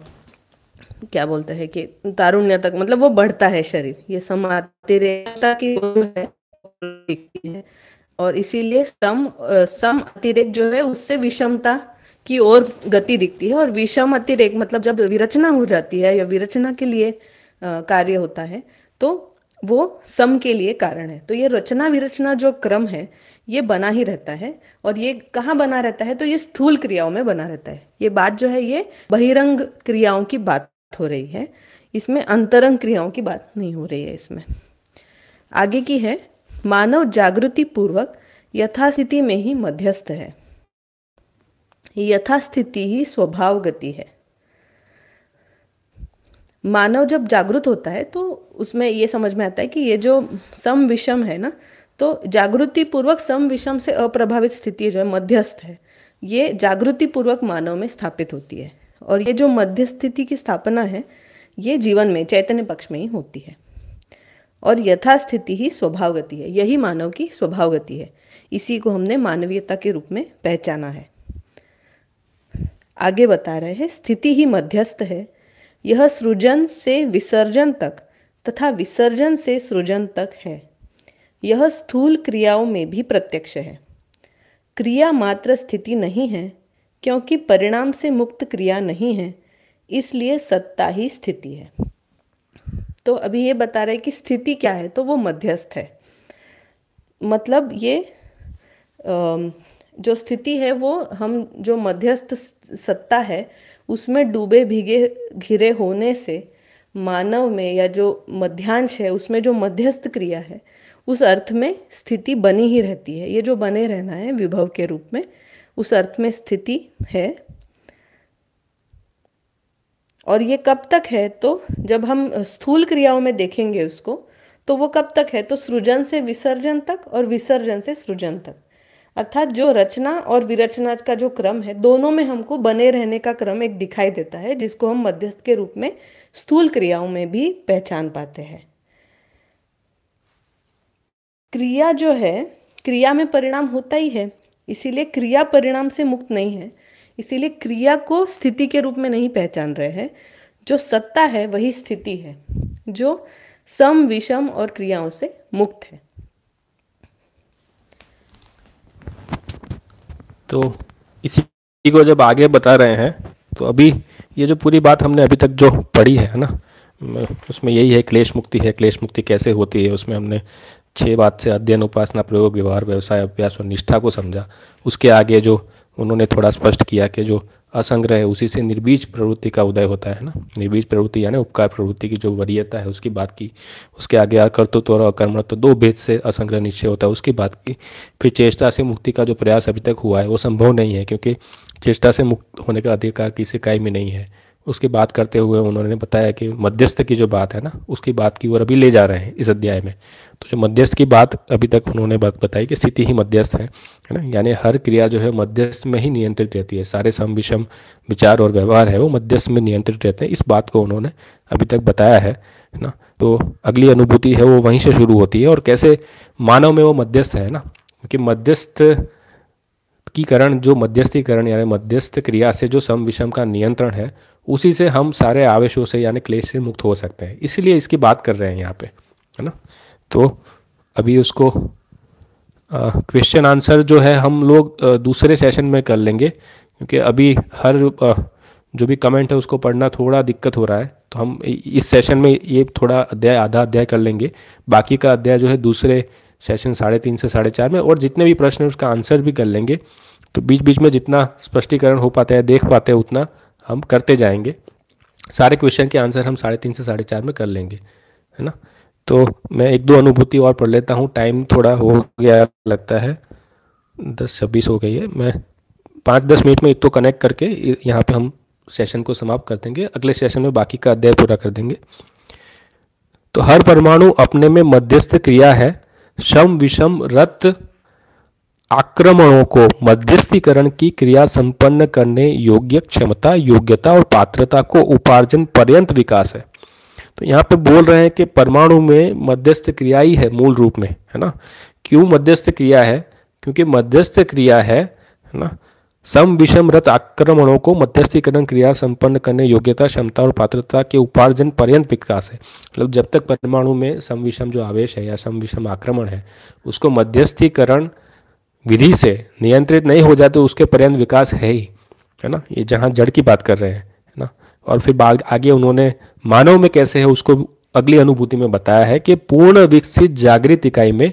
क्या बोलते हैं कि तारुण्य तक मतलब वो बढ़ता है शरीर ये समातिरेकता की है और इसीलिए सम सम अतिरेक जो है उससे विषमता की ओर गति दिखती है और विषम अतिरेक मतलब जब विरचना हो जाती है या विरचना के लिए कार्य होता है तो वो सम के लिए कारण है तो ये रचना विरचना जो क्रम है ये बना ही रहता है और ये कहाँ बना रहता है तो ये स्थूल क्रियाओं में बना रहता है ये बात जो है ये बहिरंग क्रियाओं की बात हो रही है इसमें अंतरंग क्रियाओं की बात नहीं हो रही है इसमें आगे की है मानव जागृति पूर्वक यथास्थिति में ही मध्यस्थ है यथास्थिति ही स्वभाव गति है मानव जब जागृत होता है तो उसमें ये समझ में आता है कि ये जो सम विषम है ना तो जागृति पूर्वक सम विषम से अप्रभावित स्थिति जो है मध्यस्थ है ये जागृति पूर्वक मानव में स्थापित होती है और ये जो मध्य स्थिति की स्थापना है ये जीवन में चैतन्य पक्ष में ही होती है और यथास्थिति ही स्वभाव गति है यही मानव की स्वभाव गति है इसी को हमने मानवीयता के रूप में पहचाना है आगे बता रहे हैं स्थिति ही मध्यस्थ है यह सृजन से विसर्जन तक तथा विसर्जन से सृजन तक है यह स्थूल क्रियाओं में भी प्रत्यक्ष है क्रिया मात्र स्थिति नहीं है क्योंकि परिणाम से मुक्त क्रिया नहीं है इसलिए सत्ता ही स्थिति है तो अभी ये बता रहे कि स्थिति क्या है तो वो मध्यस्थ है मतलब ये जो स्थिति है वो हम जो मध्यस्थ सत्ता है उसमें डूबे भीगे घिरे होने से मानव में या जो मध्यांश है उसमें जो मध्यस्थ क्रिया है उस अर्थ में स्थिति बनी ही रहती है ये जो बने रहना है विभव के रूप में उस अर्थ में स्थिति है और ये कब तक है तो जब हम स्थूल क्रियाओं में देखेंगे उसको तो वो कब तक है तो सृजन से विसर्जन तक और विसर्जन से सृजन तक अर्थात जो रचना और विरचना का जो क्रम है दोनों में हमको बने रहने का क्रम एक दिखाई देता है जिसको हम मध्यस्थ के रूप में स्थूल क्रियाओं में भी पहचान पाते हैं क्रिया जो है क्रिया में परिणाम होता ही है इसीलिए क्रिया परिणाम से मुक्त नहीं है इसीलिए क्रिया को स्थिति के रूप में नहीं पहचान रहे हैं जो सत्ता है वही स्थिति है जो सम विषम और क्रियाओं से मुक्त है तो इसी को जब आगे बता रहे हैं तो अभी ये जो पूरी बात हमने अभी तक जो पढ़ी है ना उसमें यही है क्लेश मुक्ति है क्लेश मुक्ति कैसे होती है उसमें हमने छः बात से अध्ययन उपासना प्रयोग व्यवहार व्यवसाय अभ्यास और निष्ठा को समझा उसके आगे जो उन्होंने थोड़ा स्पष्ट किया कि जो असंग्रह है उसी से निर्बीज प्रवृत्ति का उदय होता है ना निर्बीज प्रवृत्ति यानी उपकार प्रवृत्ति की जो वरीयता है उसकी बात की उसके आगे अकर्तृत्व और अकर्मणत्व दो भेद से असंग्रह निश्चय होता है उसकी बात की फिर चेष्टा से मुक्ति का जो प्रयास अभी तक हुआ है वो संभव नहीं है क्योंकि चेष्टा से मुक्त होने का अधिकार किसी काय में नहीं है उसकी बात करते हुए उन्होंने बताया कि मध्यस्थ की जो बात है ना उसकी बात की ओर अभी ले जा रहे हैं इस अध्याय में तो जो मध्यस्थ की बात अभी तक उन्होंने बात बताई कि स्थिति ही मध्यस्थ है है ना यानी हर क्रिया जो है मध्यस्थ में ही नियंत्रित रहती है सारे सम विषम विचार और व्यवहार है वो मध्यस्थ में नियंत्रित रहते हैं इस बात को उन्होंने अभी तक बताया है ना तो अगली अनुभूति है वो वहीं से शुरू होती है और कैसे मानव में वो मध्यस्थ है ना क्योंकि मध्यस्थ की करण जो मध्यस्थीकरण यानी मध्यस्थ क्रिया से जो सम विषम का नियंत्रण है उसी से हम सारे आवेशों से यानी क्लेश से मुक्त हो सकते हैं इसीलिए इसकी बात कर रहे हैं यहाँ पे है ना तो अभी उसको क्वेश्चन आंसर जो है हम लोग दूसरे सेशन में कर लेंगे क्योंकि अभी हर आ, जो भी कमेंट है उसको पढ़ना थोड़ा दिक्कत हो रहा है तो हम इस सेशन में ये थोड़ा अध्याय आधा अध्याय कर लेंगे बाकी का अध्याय जो है दूसरे सेशन साढ़े तीन से साढ़े चार में और जितने भी प्रश्न हैं उसका आंसर भी कर लेंगे तो बीच बीच में जितना स्पष्टीकरण हो पाता है देख पाते हैं उतना हम करते जाएंगे सारे क्वेश्चन के आंसर हम साढ़े तीन से साढ़े चार में कर लेंगे है ना तो मैं एक दो अनुभूति और पढ़ लेता हूँ टाइम थोड़ा हो गया लगता है दस छब्बीस हो गई है मैं पाँच दस मिनट में एक तो कनेक्ट करके यहाँ पे हम सेशन को समाप्त कर देंगे अगले सेशन में बाकी का अध्याय पूरा कर देंगे तो हर परमाणु अपने में मध्यस्थ क्रिया है सम विषम रत्न आक्रमणों को मध्यस्थीकरण की क्रिया संपन्न करने योग्य क्षमता योग्यता और पात्रता को उपार्जन पर्यंत विकास है तो यहाँ पे बोल रहे हैं कि परमाणु में मध्यस्थ क्रिया ही है मूल रूप में है ना क्यों मध्यस्थ क्रिया है क्योंकि मध्यस्थ क्रिया है है ना सम विषम रत आक्रमणों को मध्यस्थीकरण क्रिया संपन्न करने योग्यता क्षमता और पात्रता के उपार्जन पर्यंत विकास है मतलब जब तक परमाणु में सम विषम जो आवेश है या सम विषम आक्रमण है उसको मध्यस्थीकरण विधि से नियंत्रित नहीं हो जाते उसके पर्यंत विकास है ही है ना ये जहाँ जड़ की बात कर रहे हैं है ना और फिर आगे उन्होंने मानव में कैसे है उसको अगली अनुभूति में बताया है कि पूर्ण विकसित जागृत इकाई में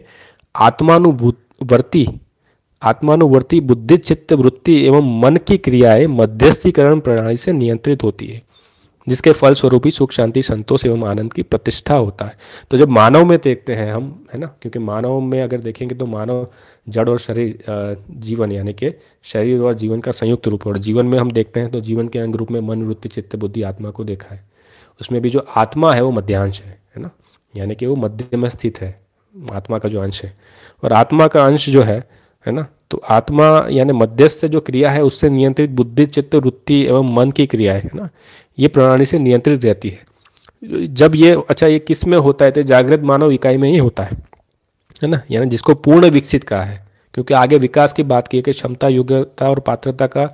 आत्मानुभूवर्ती आत्मानुवर्ती बुद्धि चित्त वृत्ति एवं मन की क्रियाएं मध्यस्थीकरण प्रणाली से नियंत्रित होती है जिसके फलस्वरूप ही सुख शांति संतोष एवं आनंद की प्रतिष्ठा होता है तो जब मानव में देखते हैं हम है ना क्योंकि मानव में अगर देखेंगे तो मानव जड़ और शरीर जीवन यानी कि शरीर और जीवन का संयुक्त रूप और जीवन में हम देखते हैं तो जीवन के अंग रूप में मन वृत्ति चित्त बुद्धि आत्मा को देखा है उसमें भी जो आत्मा है वो मध्यांश है है ना यानी कि वो मध्य में स्थित है आत्मा का जो अंश है और आत्मा का अंश जो है है ना तो आत्मा यानी मध्यस्थ से जो क्रिया है उससे नियंत्रित बुद्धि चित्त वृत्ति एवं मन की क्रिया है ना ये प्रणाली से नियंत्रित रहती है जब ये अच्छा ये किस में होता है तो जागृत मानव इकाई में ही होता है है ना यानी जिसको पूर्ण विकसित कहा है क्योंकि आगे विकास की बात की कि क्षमता योग्यता और पात्रता का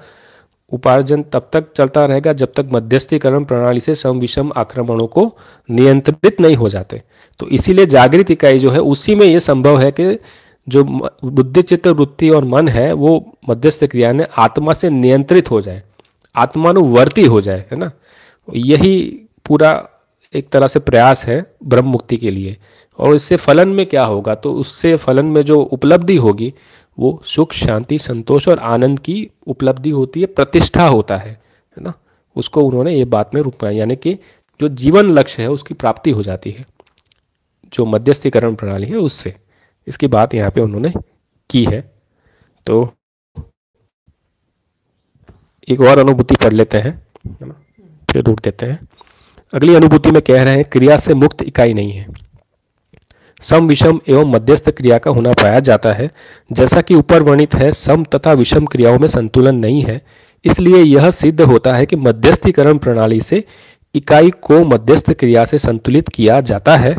उपार्जन तब तक चलता रहेगा जब तक मध्यस्थीकरण प्रणाली से सम विषम आक्रमणों को नियंत्रित नहीं हो जाते तो इसीलिए जागृत इकाई जो है उसी में ये संभव है कि जो बुद्धिचित्त वृत्ति और मन है वो मध्यस्थ क्रिया ने आत्मा से नियंत्रित हो जाए आत्मानुवर्ती हो जाए है ना यही पूरा एक तरह से प्रयास है ब्रह्म मुक्ति के लिए और इससे फलन में क्या होगा तो उससे फलन में जो उपलब्धि होगी वो सुख शांति संतोष और आनंद की उपलब्धि होती है प्रतिष्ठा होता है है ना उसको उन्होंने ये बात में रूप यानी कि जो जीवन लक्ष्य है उसकी प्राप्ति हो जाती है जो मध्यस्थीकरण प्रणाली है उससे इसकी बात यहाँ पे उन्होंने की है तो एक और अनुभूति पढ़ लेते हैं फिर रोक देते हैं अगली अनुभूति में कह रहे हैं क्रिया से मुक्त इकाई नहीं है सम विषम एवं मध्यस्थ क्रिया का होना पाया जाता है जैसा कि ऊपर वर्णित है सम तथा विषम क्रियाओं में संतुलन नहीं है इसलिए यह सिद्ध होता है कि मध्यस्थीकरण प्रणाली से इकाई को मध्यस्थ क्रिया से संतुलित किया जाता है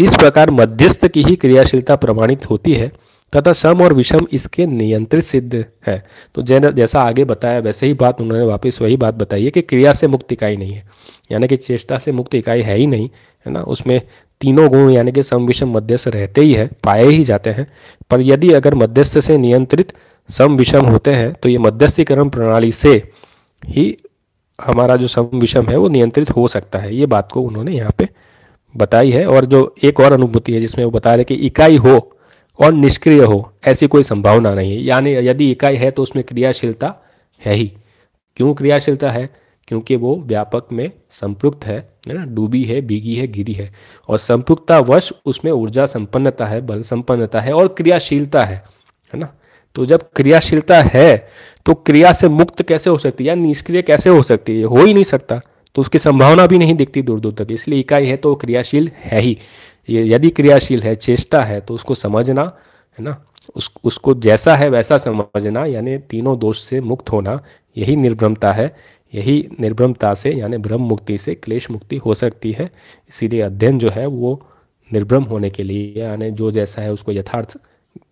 इस प्रकार मध्यस्थ की ही क्रियाशीलता प्रमाणित होती है तथा सम और विषम इसके नियंत्रित सिद्ध है तो जैन जैसा आगे बताया वैसे ही बात उन्होंने वापस वही बात बताई है कि क्रिया से मुक्त इकाई नहीं है यानी कि चेष्टा से मुक्त इकाई है ही नहीं है ना उसमें तीनों गुण यानी कि सम विषम मध्यस्थ रहते ही है पाए ही जाते हैं पर यदि अगर मध्यस्थ से नियंत्रित सम विषम होते हैं तो ये मध्यस्थीकरण प्रणाली से ही हमारा जो सम विषम है वो नियंत्रित हो सकता है ये बात को उन्होंने यहाँ पे बताई है और जो एक और अनुभूति है जिसमें वो बता रहे कि इकाई हो और निष्क्रिय हो ऐसी कोई संभावना नहीं है यानी यदि इकाई है तो उसमें क्रियाशीलता है ही क्यों क्रियाशीलता है क्योंकि वो व्यापक में संपृक्त है है ना डूबी है भीगी है गिरी है और संपृक्तता वश उसमें ऊर्जा संपन्नता है बल संपन्नता है और क्रियाशीलता है है ना तो जब क्रियाशीलता है तो क्रिया से मुक्त कैसे हो सकती है या निष्क्रिय कैसे हो सकती है हो ही नहीं सकता तो उसकी संभावना भी नहीं दिखती दूर दूर तक इसलिए इकाई है तो क्रियाशील है ही यदि क्रियाशील है चेष्टा है तो उसको समझना है ना उस उसको जैसा है वैसा समझना यानी तीनों दोष से मुक्त होना यही निर्भ्रमता है यही निर्भ्रमता से यानी ब्रह्म मुक्ति से क्लेश मुक्ति हो सकती है इसीलिए अध्ययन जो है वो निर्भ्रम होने के लिए यानी जो जैसा है उसको यथार्थ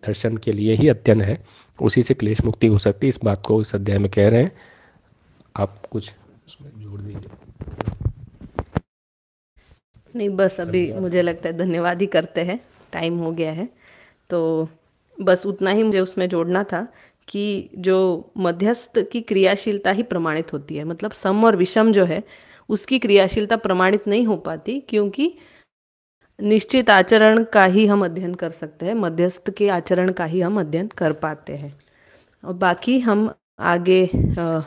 दर्शन के लिए ही अध्ययन है उसी से क्लेश मुक्ति हो सकती है इस बात को इस अध्याय में कह रहे हैं आप कुछ उसमें जोड़ दीजिए नहीं बस अभी मुझे लगता है धन्यवाद ही करते हैं टाइम हो गया है तो बस उतना ही मुझे उसमें जोड़ना था की जो मध्यस्थ की क्रियाशीलता ही प्रमाणित होती है मतलब सम और विषम जो है उसकी क्रियाशीलता प्रमाणित नहीं हो पाती क्योंकि निश्चित आचरण का ही हम अध्ययन कर सकते हैं मध्यस्थ के आचरण का ही हम अध्ययन कर पाते हैं और बाकी हम आगे आ,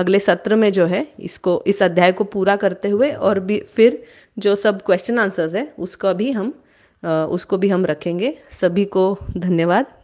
अगले सत्र में जो है इसको इस अध्याय को पूरा करते हुए और भी फिर जो सब क्वेश्चन आंसर्स है उसका भी हम आ, उसको भी हम रखेंगे सभी को धन्यवाद